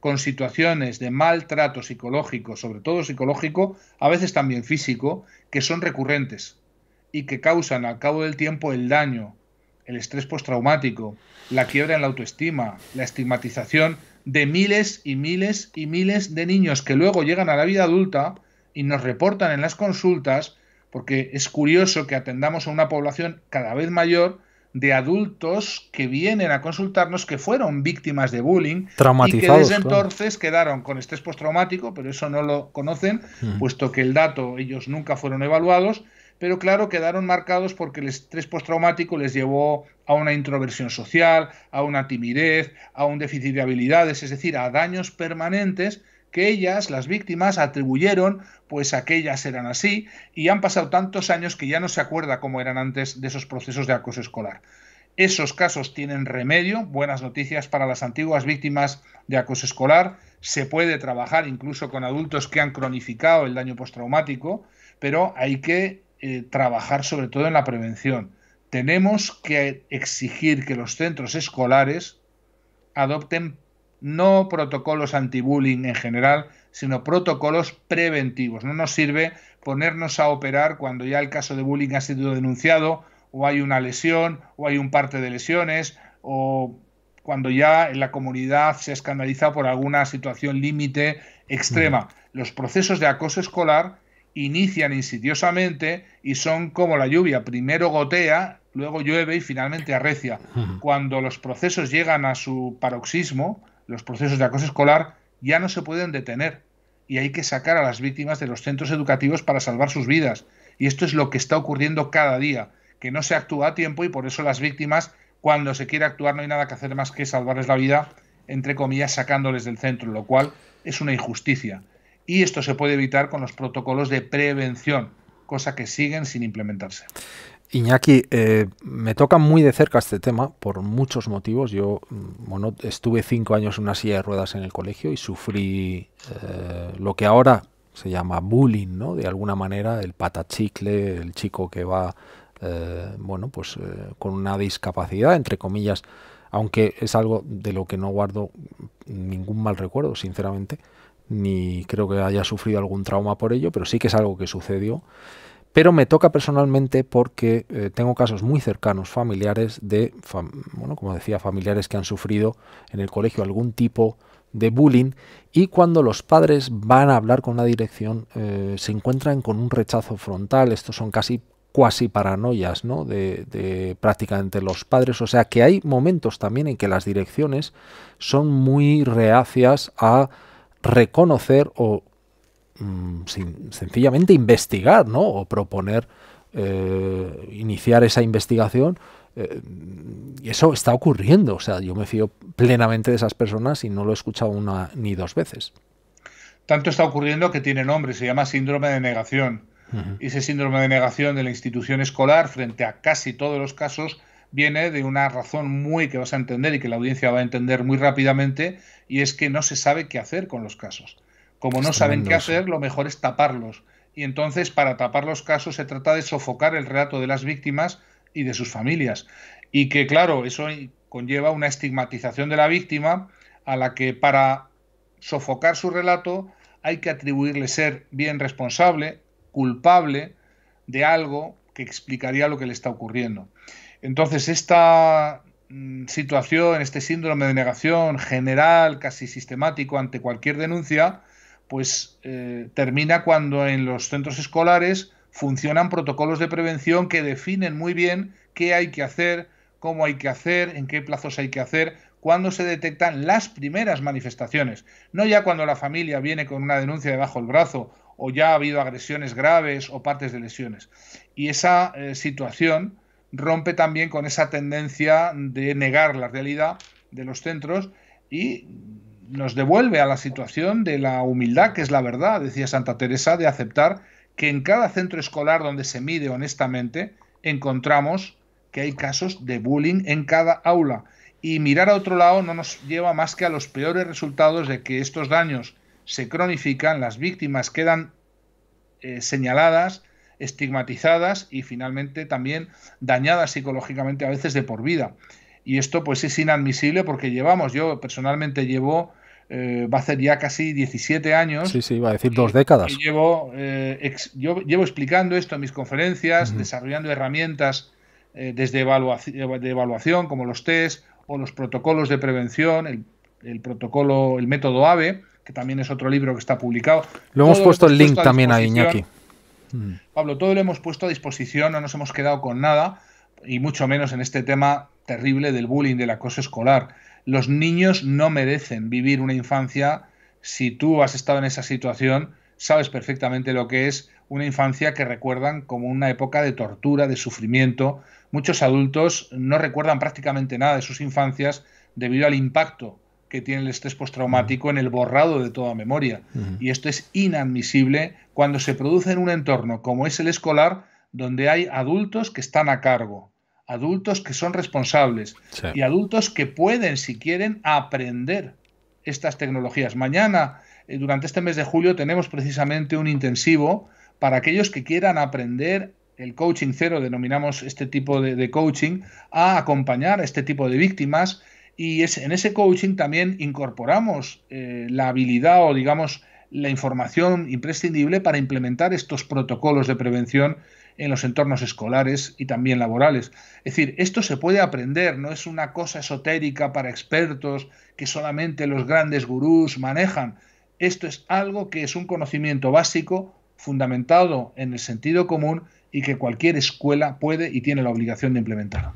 con situaciones de maltrato psicológico, sobre todo psicológico, a veces también físico, que son recurrentes y que causan al cabo del tiempo el daño el estrés postraumático, la quiebra en la autoestima, la estigmatización de miles y miles y miles de niños que luego llegan a la vida adulta y nos reportan en las consultas, porque es curioso que atendamos a una población cada vez mayor de adultos que vienen a consultarnos que fueron víctimas de bullying y que desde entonces quedaron con estrés postraumático, pero eso no lo conocen, mm. puesto que el dato ellos nunca fueron evaluados pero claro, quedaron marcados porque el estrés postraumático les llevó a una introversión social, a una timidez, a un déficit de habilidades, es decir, a daños permanentes que ellas, las víctimas, atribuyeron pues a que ellas eran así y han pasado tantos años que ya no se acuerda cómo eran antes de esos procesos de acoso escolar. Esos casos tienen remedio, buenas noticias para las antiguas víctimas de acoso escolar, se puede trabajar incluso con adultos que han cronificado el daño postraumático, pero hay que eh, trabajar sobre todo en la prevención. Tenemos que exigir que los centros escolares adopten no protocolos anti-bullying en general, sino protocolos preventivos. No nos sirve ponernos a operar cuando ya el caso de bullying ha sido denunciado o hay una lesión o hay un parte de lesiones o cuando ya en la comunidad se escandaliza por alguna situación límite extrema. Los procesos de acoso escolar inician insidiosamente y son como la lluvia, primero gotea, luego llueve y finalmente arrecia. Cuando los procesos llegan a su paroxismo, los procesos de acoso escolar ya no se pueden detener y hay que sacar a las víctimas de los centros educativos para salvar sus vidas. Y esto es lo que está ocurriendo cada día, que no se actúa a tiempo y por eso las víctimas, cuando se quiere actuar, no hay nada que hacer más que salvarles la vida, entre comillas, sacándoles del centro, lo cual es una injusticia y esto se puede evitar con los protocolos de prevención, cosa que siguen sin implementarse. Iñaki, eh, me toca muy de cerca este tema por muchos motivos. Yo mm, estuve cinco años en una silla de ruedas en el colegio y sufrí eh, lo que ahora se llama bullying, ¿no? De alguna manera, el patachicle, el chico que va, eh, bueno, pues con una discapacidad, entre comillas, aunque es algo de lo que no guardo ningún mal recuerdo, sinceramente ni creo que haya sufrido algún trauma por ello, pero sí que es algo que sucedió. Pero me toca personalmente porque eh, tengo casos muy cercanos, familiares de, bueno, como decía, familiares que han sufrido en el colegio algún tipo de bullying y cuando los padres van a hablar con la dirección eh, se encuentran con un rechazo frontal. Estos son casi cuasi paranoias ¿no? de, de, prácticamente los padres. O sea que hay momentos también en que las direcciones son muy reacias a reconocer o mm, sencillamente investigar, ¿no? O proponer eh, iniciar esa investigación. Eh, y eso está ocurriendo. O sea, yo me fío plenamente de esas personas y no lo he escuchado una ni dos veces. Tanto está ocurriendo que tiene nombre, se llama síndrome de negación. Y Ese síndrome de negación de la institución escolar frente a casi todos los casos viene de una razón muy que vas a entender y que la audiencia va a entender muy rápidamente, y es que no se sabe qué hacer con los casos. Como no saben qué hacer, lo mejor es taparlos. Y entonces, para tapar los casos, se trata de sofocar el relato de las víctimas y de sus familias. Y que, claro, eso conlleva una estigmatización de la víctima a la que para sofocar su relato hay que atribuirle ser bien responsable, culpable de algo que explicaría lo que le está ocurriendo. Entonces, esta mm, situación, este síndrome de negación general, casi sistemático ante cualquier denuncia, pues eh, termina cuando en los centros escolares funcionan protocolos de prevención que definen muy bien qué hay que hacer, cómo hay que hacer, en qué plazos hay que hacer, cuando se detectan las primeras manifestaciones. No ya cuando la familia viene con una denuncia debajo del brazo o ya ha habido agresiones graves o partes de lesiones. Y esa eh, situación rompe también con esa tendencia de negar la realidad de los centros y nos devuelve a la situación de la humildad, que es la verdad, decía Santa Teresa, de aceptar que en cada centro escolar donde se mide honestamente encontramos que hay casos de bullying en cada aula. Y mirar a otro lado no nos lleva más que a los peores resultados de que estos daños se cronifican, las víctimas quedan eh, señaladas, estigmatizadas y finalmente también dañadas psicológicamente a veces de por vida. Y esto pues es inadmisible porque llevamos, yo personalmente llevo, eh, va a ser ya casi 17 años. Sí, sí, va a decir dos décadas. llevo, eh, yo llevo explicando esto en mis conferencias, desarrollando herramientas eh, desde evaluación, de evaluación como los test o los protocolos de prevención, el, protocolo, el método AVE, que también es otro libro que está publicado. Lo hemos puesto el link también a Iñaki. Mm. Pablo, todo lo hemos puesto a disposición, no nos hemos quedado con nada, y mucho menos en este tema terrible del bullying, del acoso escolar. Los niños no merecen vivir una infancia, si tú has estado en esa situación, sabes perfectamente lo que es una infancia que recuerdan como una época de tortura, de sufrimiento. Muchos adultos no recuerdan prácticamente nada de sus infancias debido al impacto que tiene el estrés postraumático en el borrado de toda memoria. Y esto es inadmisible cuando se produce en un entorno como es el escolar, donde hay adultos que están a cargo, adultos que son responsables y adultos que pueden, si quieren, aprender estas tecnologías. Mañana, eh, durante este mes de julio, tenemos precisamente un intensivo para aquellos que quieran aprender el coaching cero, denominamos este tipo de, de coaching, a acompañar a este tipo de víctimas y es, en ese coaching también incorporamos eh, la habilidad o, digamos, la información imprescindible para implementar estos protocolos de prevención en los entornos escolares y también laborales. Es decir, esto se puede aprender, no es una cosa esotérica para expertos que solamente los grandes gurús manejan. Esto es algo que es un conocimiento básico, fundamentado en el sentido común y que cualquier escuela puede y tiene la obligación de implementar.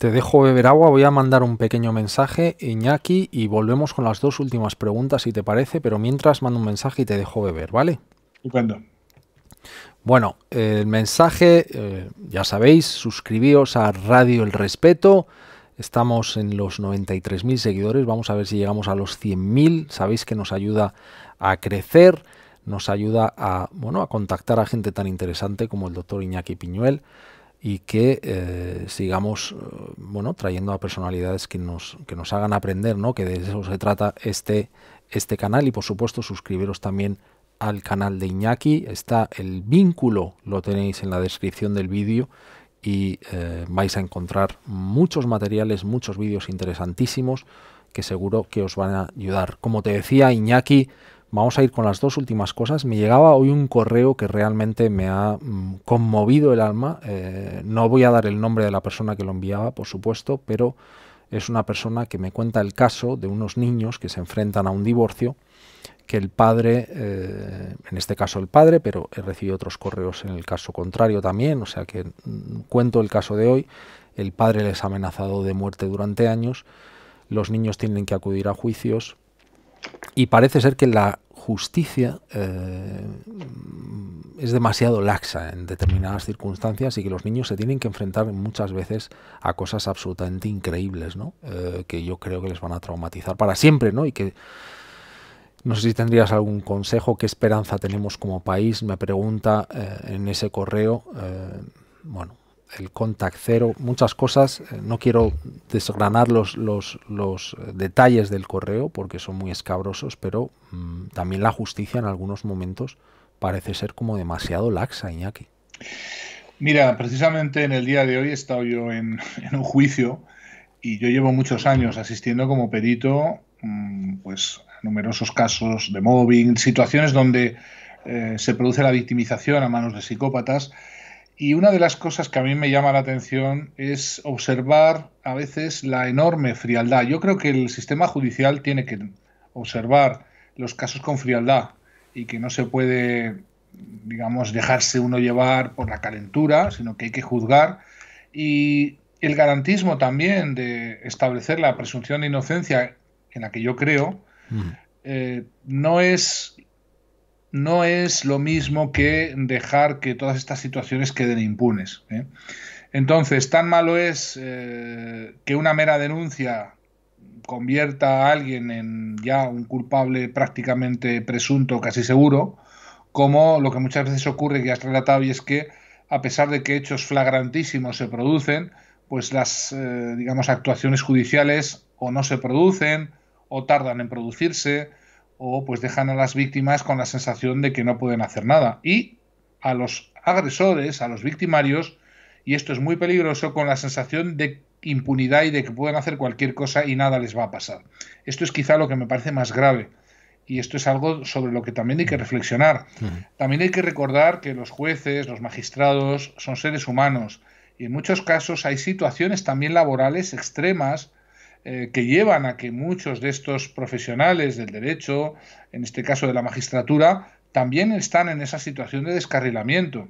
Te dejo beber agua, voy a mandar un pequeño mensaje, Iñaki, y volvemos con las dos últimas preguntas, si te parece, pero mientras mando un mensaje y te dejo beber, ¿vale? ¿Y Bueno, el mensaje, eh, ya sabéis, suscribíos a Radio El Respeto. Estamos en los 93.000 seguidores, vamos a ver si llegamos a los 100.000. Sabéis que nos ayuda a crecer, nos ayuda a, bueno, a contactar a gente tan interesante como el doctor Iñaki Piñuel y que eh, sigamos eh, bueno, trayendo a personalidades que nos, que nos hagan aprender, ¿no? que de eso se trata este, este canal y por supuesto suscribiros también al canal de Iñaki, está el vínculo, lo tenéis en la descripción del vídeo y eh, vais a encontrar muchos materiales, muchos vídeos interesantísimos que seguro que os van a ayudar. Como te decía Iñaki, Vamos a ir con las dos últimas cosas. Me llegaba hoy un correo que realmente me ha mm, conmovido el alma. Eh, no voy a dar el nombre de la persona que lo enviaba, por supuesto, pero es una persona que me cuenta el caso de unos niños que se enfrentan a un divorcio que el padre, eh, en este caso el padre, pero he recibido otros correos en el caso contrario también, o sea que mm, cuento el caso de hoy, el padre les ha amenazado de muerte durante años, los niños tienen que acudir a juicios, y parece ser que la justicia eh, es demasiado laxa en determinadas circunstancias y que los niños se tienen que enfrentar muchas veces a cosas absolutamente increíbles, ¿no? Eh, que yo creo que les van a traumatizar para siempre, ¿no? Y que no sé si tendrías algún consejo, qué esperanza tenemos como país, me pregunta eh, en ese correo. bueno, el contact cero, muchas cosas. Eh, no quiero desgranar los, los, los eh, detalles del correo porque son muy escabrosos, pero mm, también la justicia en algunos momentos parece ser como demasiado laxa, Iñaki. Mira, precisamente en el día de hoy he estado yo en, un juicio y yo llevo muchos años asistiendo como perito mm, pues, a numerosos casos de mobbing, situaciones donde eh, se produce la victimización a manos de psicópatas y una de las cosas que a mí me llama la atención es observar a veces la enorme frialdad. Yo creo que el sistema judicial tiene que observar los casos con frialdad y que no se puede, digamos, dejarse uno llevar por la calentura, sino que hay que juzgar. Y el garantismo también de establecer la presunción de inocencia en la que yo creo, mm. eh, no es no es lo mismo que dejar que todas estas situaciones queden impunes. ¿eh? Entonces, tan malo es eh, que una mera denuncia convierta a alguien en ya un culpable prácticamente presunto, casi seguro, como lo que muchas veces ocurre que has relatado y es que a pesar de que hechos flagrantísimos se producen, pues las eh, digamos actuaciones judiciales o no se producen o tardan en producirse o pues dejan a las víctimas con la sensación de que no pueden hacer nada. Y a los agresores, a los victimarios, y esto es muy peligroso, con la sensación de impunidad y de que pueden hacer cualquier cosa y nada les va a pasar. Esto es quizá lo que me parece más grave. Y esto es algo sobre lo que también hay que reflexionar. También hay que recordar que los jueces, los magistrados, son seres humanos. Y en muchos casos hay situaciones también laborales extremas eh, que llevan a que muchos de estos profesionales del derecho, en este caso de la magistratura, también están en esa situación de descarrilamiento.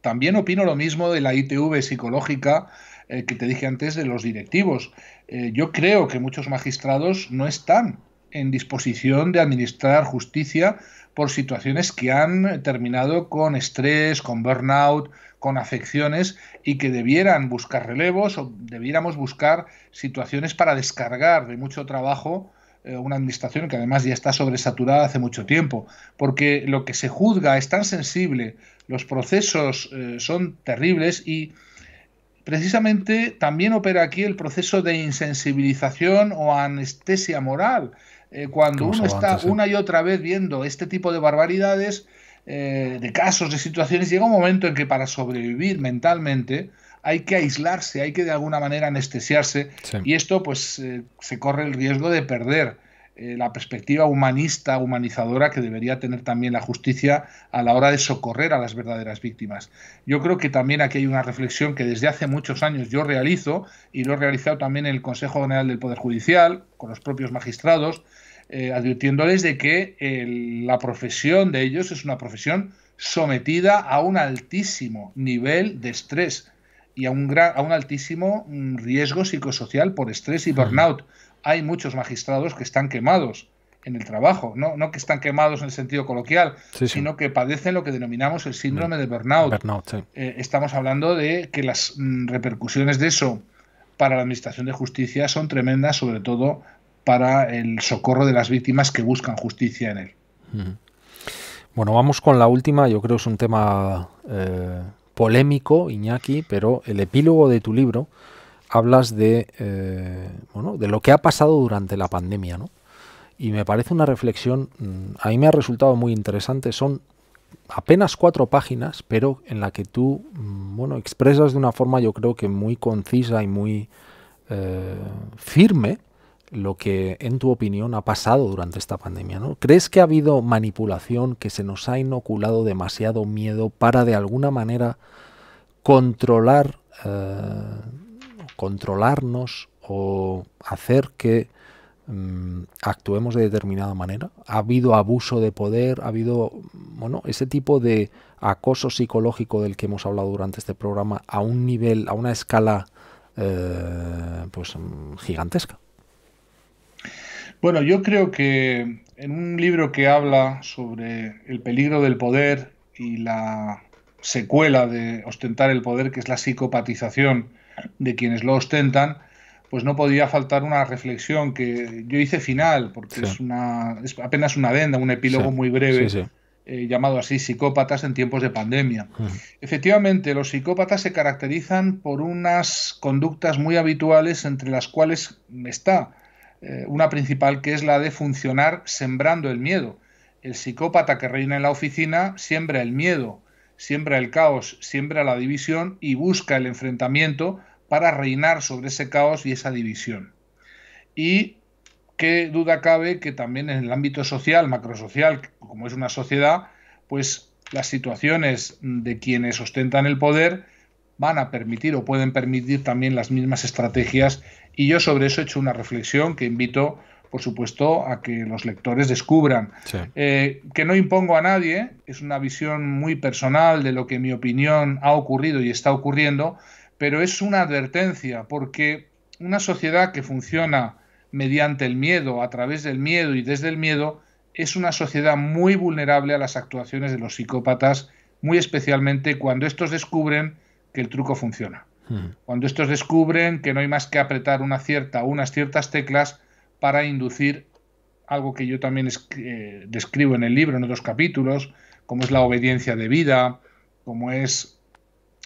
También opino lo mismo de la ITV psicológica eh, que te dije antes de los directivos. Eh, yo creo que muchos magistrados no están en disposición de administrar justicia por situaciones que han terminado con estrés, con burnout, con afecciones y que debieran buscar relevos o debiéramos buscar situaciones para descargar de mucho trabajo eh, una administración que además ya está sobresaturada hace mucho tiempo, porque lo que se juzga es tan sensible, los procesos eh, son terribles y precisamente también opera aquí el proceso de insensibilización o anestesia moral. Eh, cuando uno está una y otra vez viendo este tipo de barbaridades, eh, de casos, de situaciones, llega un momento en que para sobrevivir mentalmente hay que aislarse, hay que de alguna manera anestesiarse y esto pues eh, se corre el riesgo de perder eh, la perspectiva humanista, humanizadora que debería tener también la justicia a la hora de socorrer a las verdaderas víctimas. Yo creo que también aquí hay una reflexión que desde hace muchos años yo realizo y lo he realizado también en el Consejo General del Poder Judicial, con los propios magistrados, eh, advirtiéndoles de que eh, la profesión de ellos es una profesión sometida a un altísimo nivel de estrés y a un, a un altísimo mm, riesgo psicosocial por estrés y burnout. Hay muchos magistrados que están quemados en el trabajo, no, que están quemados en el sentido coloquial, sino que padecen lo que denominamos el síndrome de burnout. Eh, estamos hablando de que las mm, repercusiones de eso para la Administración de Justicia son tremendas, sobre todo para el socorro de las víctimas que buscan justicia en él. Bueno, vamos con la última, yo creo que es un tema eh, polémico, Iñaki, pero el epílogo de tu libro hablas de, eh, bueno, de lo que ha pasado durante la pandemia, Y me parece una reflexión, mm, a mí me ha resultado muy interesante, son apenas cuatro páginas, pero en la que tú, mm, bueno, expresas de una forma yo creo que muy concisa y muy eh, firme lo que en tu opinión ha pasado durante esta pandemia. ¿no? ¿Crees que ha habido manipulación, que se nos ha inoculado demasiado miedo para de alguna manera controlar, eh, controlarnos o hacer que mm, actuemos de determinada manera? ¿Ha habido abuso de poder? ¿Ha habido bueno, ese tipo de acoso psicológico del que hemos hablado durante este programa a un nivel, a una escala eh, pues, mm, gigantesca? Bueno, yo creo que en un libro que habla sobre el peligro del poder y la secuela de ostentar el poder, que es la psicopatización de quienes lo ostentan, pues no podía faltar una reflexión que yo hice final, porque es, una, apenas una adenda, un epílogo muy breve, eh, llamado así Psicópatas en tiempos de pandemia. Mm. Efectivamente, los psicópatas se caracterizan por unas conductas muy habituales entre las cuales está eh, una principal que es la de funcionar sembrando el miedo. El psicópata que reina en la oficina siembra el miedo, siembra el caos, siembra la división y busca el enfrentamiento para reinar sobre ese caos y esa división. Y qué duda cabe que también en el ámbito social, macrosocial, como es una sociedad, pues las situaciones de quienes ostentan el poder van a permitir o pueden permitir también las mismas estrategias y yo sobre eso he hecho una reflexión que invito, por supuesto, a que los lectores descubran. Eh, que no impongo a nadie, es una visión muy personal de lo que en mi opinión ha ocurrido y está ocurriendo, pero es una advertencia porque una sociedad que funciona mediante el miedo, a través del miedo y desde el miedo, es una sociedad muy vulnerable a las actuaciones de los psicópatas, muy especialmente cuando estos descubren que el truco funciona. Hmm. Cuando estos descubren que no hay más que apretar una cierta unas ciertas teclas para inducir algo que yo también eh, describo en el libro, en otros capítulos, como es la obediencia de vida, como es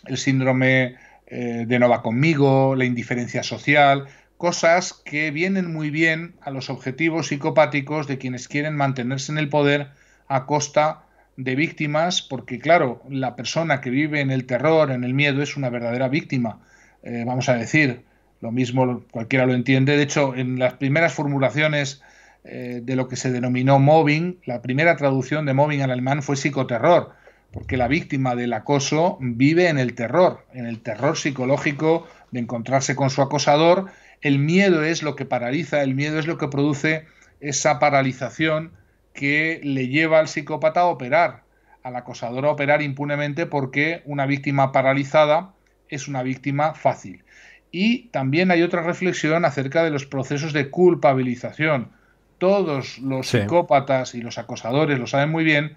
el síndrome eh, de no va conmigo, la indiferencia social, cosas que vienen muy bien a los objetivos psicopáticos de quienes quieren mantenerse en el poder a costa de víctimas, porque claro, la persona que vive en el terror, en el miedo, es una verdadera víctima, eh, vamos a decir, lo mismo cualquiera lo entiende, de hecho, en las primeras formulaciones eh, de lo que se denominó mobbing, la primera traducción de mobbing al alemán fue psicoterror, porque la víctima del acoso vive en el terror, en el terror psicológico de encontrarse con su acosador, el miedo es lo que paraliza, el miedo es lo que produce esa paralización, que le lleva al psicópata a operar, al acosador a operar impunemente porque una víctima paralizada es una víctima fácil. Y también hay otra reflexión acerca de los procesos de culpabilización. Todos los psicópatas y los acosadores lo saben muy bien,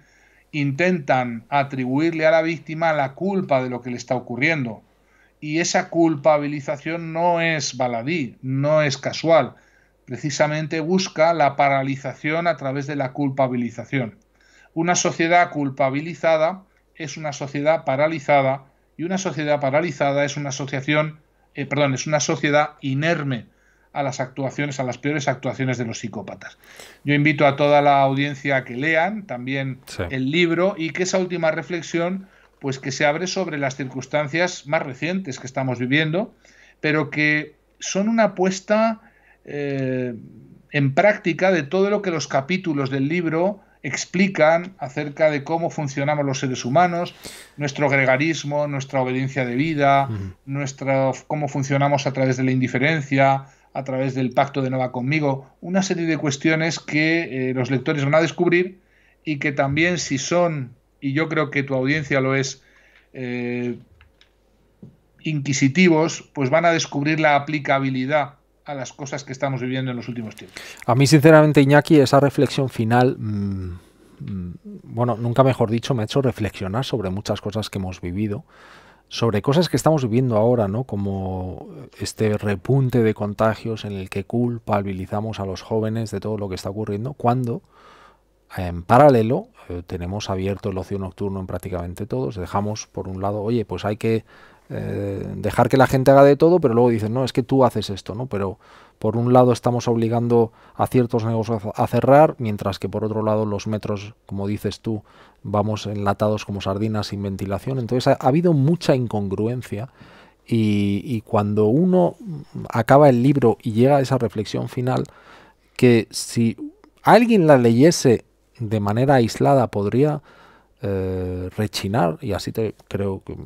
intentan atribuirle a la víctima la culpa de lo que le está ocurriendo. Y esa culpabilización no es baladí, no es casual precisamente busca la paralización a través de la culpabilización. Una sociedad culpabilizada es una sociedad paralizada y una sociedad paralizada es una asociación, eh, perdón, es una sociedad inerme a las actuaciones, a las peores actuaciones de los psicópatas. Yo invito a toda la audiencia a que lean también el libro y que esa última reflexión, pues que se abre sobre las circunstancias más recientes que estamos viviendo, pero que son una apuesta eh, en práctica de todo lo que los capítulos del libro explican acerca de cómo funcionamos los seres humanos, nuestro gregarismo, nuestra obediencia de vida, nuestra, cómo funcionamos a través de la indiferencia, a través del pacto de Nova conmigo, una serie de cuestiones que eh, los lectores van a descubrir y que también si son, y yo creo que tu audiencia lo es, eh, inquisitivos, pues van a descubrir la aplicabilidad a las cosas que estamos viviendo en los últimos tiempos. A mí, sinceramente, Iñaki, esa reflexión final, mm, mm, bueno, nunca mejor dicho, me ha hecho reflexionar sobre muchas cosas que hemos vivido, sobre cosas que estamos viviendo ahora, ¿no? Como este repunte de contagios en el que culpabilizamos a los jóvenes de todo lo que está ocurriendo, cuando... En paralelo, eh, tenemos abierto el ocio nocturno en prácticamente todos. Dejamos por un lado, oye, pues hay que eh, dejar que la gente haga de todo, pero luego dicen, no, es que tú haces esto, ¿no? Pero por un lado estamos obligando a ciertos negocios a cerrar, mientras que por otro lado los metros, como dices tú, vamos enlatados como sardinas sin ventilación. Entonces ha, habido mucha incongruencia y, cuando uno acaba el libro y llega a esa reflexión final, que si alguien la leyese de manera aislada podría eh, rechinar, y así te, creo que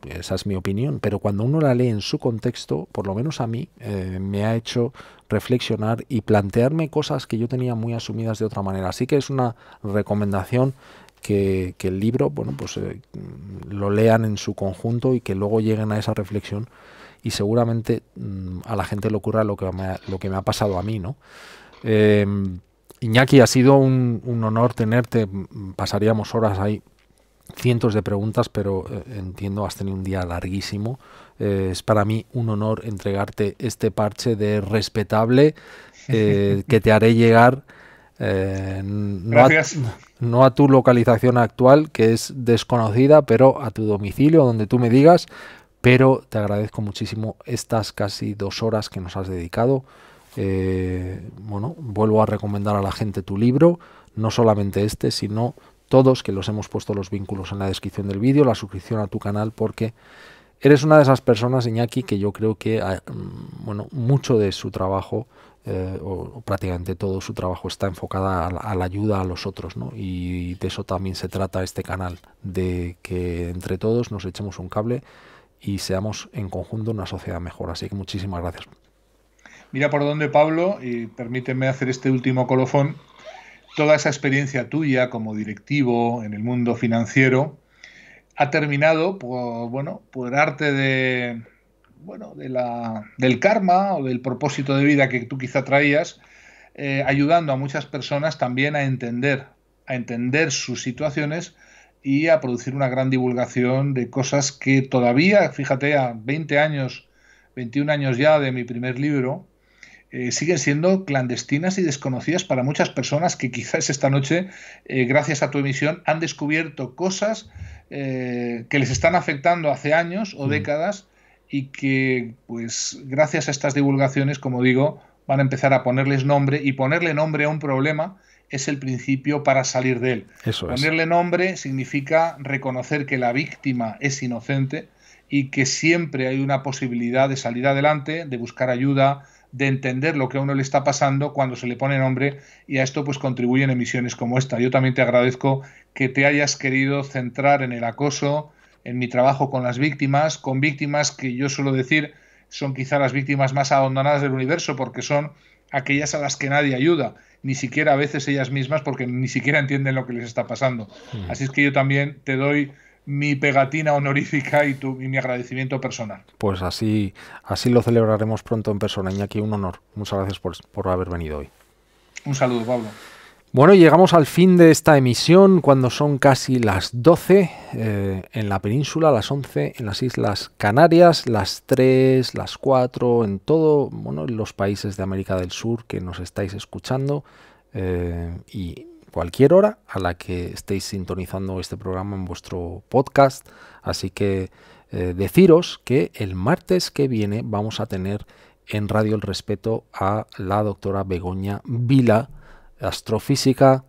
pues esa es mi opinión, pero cuando uno la lee en su contexto, por lo menos a mí, eh, me ha hecho reflexionar y plantearme cosas que yo tenía muy asumidas de otra manera. Así que es una recomendación que, el libro, bueno, pues eh, lo lean en su conjunto y que luego lleguen a esa reflexión y seguramente mm, a la gente le ocurra lo que me ha, lo que me ha pasado a mí, ¿no? Eh, Iñaki, ha sido un, honor tenerte. Pasaríamos horas ahí cientos de preguntas, pero eh, entiendo, has tenido un día larguísimo. Eh, es para mí un honor entregarte este parche de respetable eh, que te haré llegar. no, a, no a tu localización actual, que es desconocida, pero a tu domicilio, donde tú me digas. Pero te agradezco muchísimo estas casi dos horas que nos has dedicado. bueno, vuelvo a recomendar a la gente tu libro, no solamente este, sino todos, que los hemos puesto los vínculos en la descripción del vídeo, la suscripción a tu canal, porque eres una de esas personas, Iñaki, que yo creo que ah, mm, bueno, mucho de su trabajo, eh, o, prácticamente todo su trabajo, está enfocada a la, ayuda a los otros, ¿no? Y de eso también se trata este canal, de que entre todos nos echemos un cable y seamos en conjunto una sociedad mejor. Así que muchísimas gracias. Mira por dónde, Pablo, y permíteme hacer este último colofón toda esa experiencia tuya como directivo en el mundo financiero ha terminado por, bueno, por arte de, bueno, de la, del karma o del propósito de vida que tú quizá traías, eh, ayudando a muchas personas también a entender, a entender sus situaciones y a producir una gran divulgación de cosas que todavía, fíjate, a 20 años, 21 años ya de mi primer libro, eh, siguen siendo clandestinas y desconocidas para muchas personas que quizás esta noche, eh, gracias a tu emisión, han descubierto cosas eh, que les están afectando hace años o mm. décadas y que, pues, gracias a estas divulgaciones, como digo, van a empezar a ponerles nombre y ponerle nombre a un problema es el principio para salir de él. Eso ponerle nombre significa reconocer que la víctima es inocente y que siempre hay una posibilidad de salir adelante, de buscar ayuda, de entender lo que a uno le está pasando cuando se le pone nombre y a esto pues contribuyen emisiones como esta. Yo también te agradezco que te hayas querido centrar en el acoso, en mi trabajo con las víctimas, con víctimas que yo suelo decir son quizá las víctimas más abandonadas del universo porque son aquellas a las que nadie ayuda, ni siquiera a veces ellas mismas porque ni siquiera entienden lo que les está pasando. Mm. Así es que yo también te doy mi pegatina honorífica y, tu, y mi agradecimiento personal. Pues así, así lo celebraremos pronto en persona, y aquí un honor. Muchas gracias por, haber venido hoy. Un saludo, Pablo. Bueno, llegamos al fin de esta emisión cuando son casi las 12 eh, en la península, las 11 en las Islas Canarias, las 3, las 4 en todo, bueno, los países de América del Sur que nos estáis escuchando eh, y cualquier hora a la que estéis sintonizando este programa en vuestro podcast. Así que eh, deciros que el martes que viene vamos a tener en Radio El Respeto a la doctora Begoña Vila, astrofísica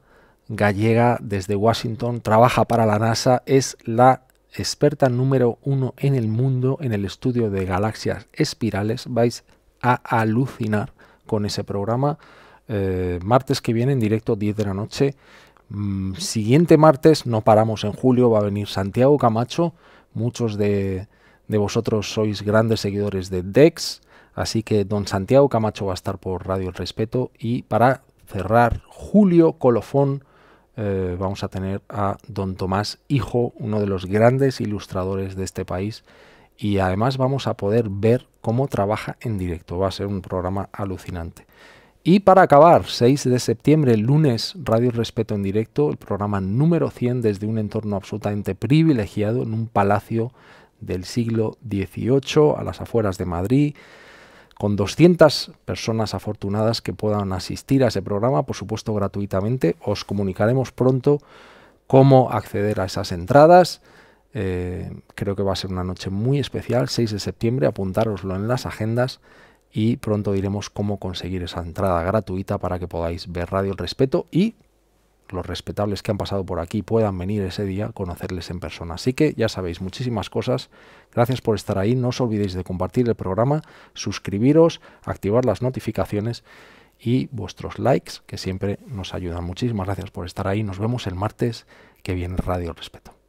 gallega desde Washington, trabaja para la NASA, es la experta número uno en el mundo en el estudio de galaxias espirales. Vais a alucinar con ese programa. Eh, martes que viene en directo 10 de la noche. Mm, siguiente martes, no paramos en julio, va a venir Santiago Camacho. Muchos de, de vosotros sois grandes seguidores de Dex, así que don Santiago Camacho va a estar por Radio El Respeto. Y para cerrar julio, colofón, eh, vamos a tener a don Tomás Hijo, uno de los grandes ilustradores de este país. Y además vamos a poder ver cómo trabaja en directo. Va a ser un programa alucinante. Y para acabar, 6 de septiembre, lunes, Radio Respeto en directo, el programa número 100 desde un entorno absolutamente privilegiado en un palacio del siglo XVIII a las afueras de Madrid, con 200 personas afortunadas que puedan asistir a ese programa, por supuesto gratuitamente. Os comunicaremos pronto cómo acceder a esas entradas. Eh, creo que va a ser una noche muy especial, 6 de septiembre, apuntároslo en las agendas y pronto diremos cómo conseguir esa entrada gratuita para que podáis ver Radio El Respeto y los respetables que han pasado por aquí puedan venir ese día, a conocerles en persona. Así que ya sabéis muchísimas cosas. Gracias por estar ahí. No os olvidéis de compartir el programa, suscribiros, activar las notificaciones y vuestros likes que siempre nos ayudan. Muchísimas gracias por estar ahí. Nos vemos el martes que viene Radio El Respeto.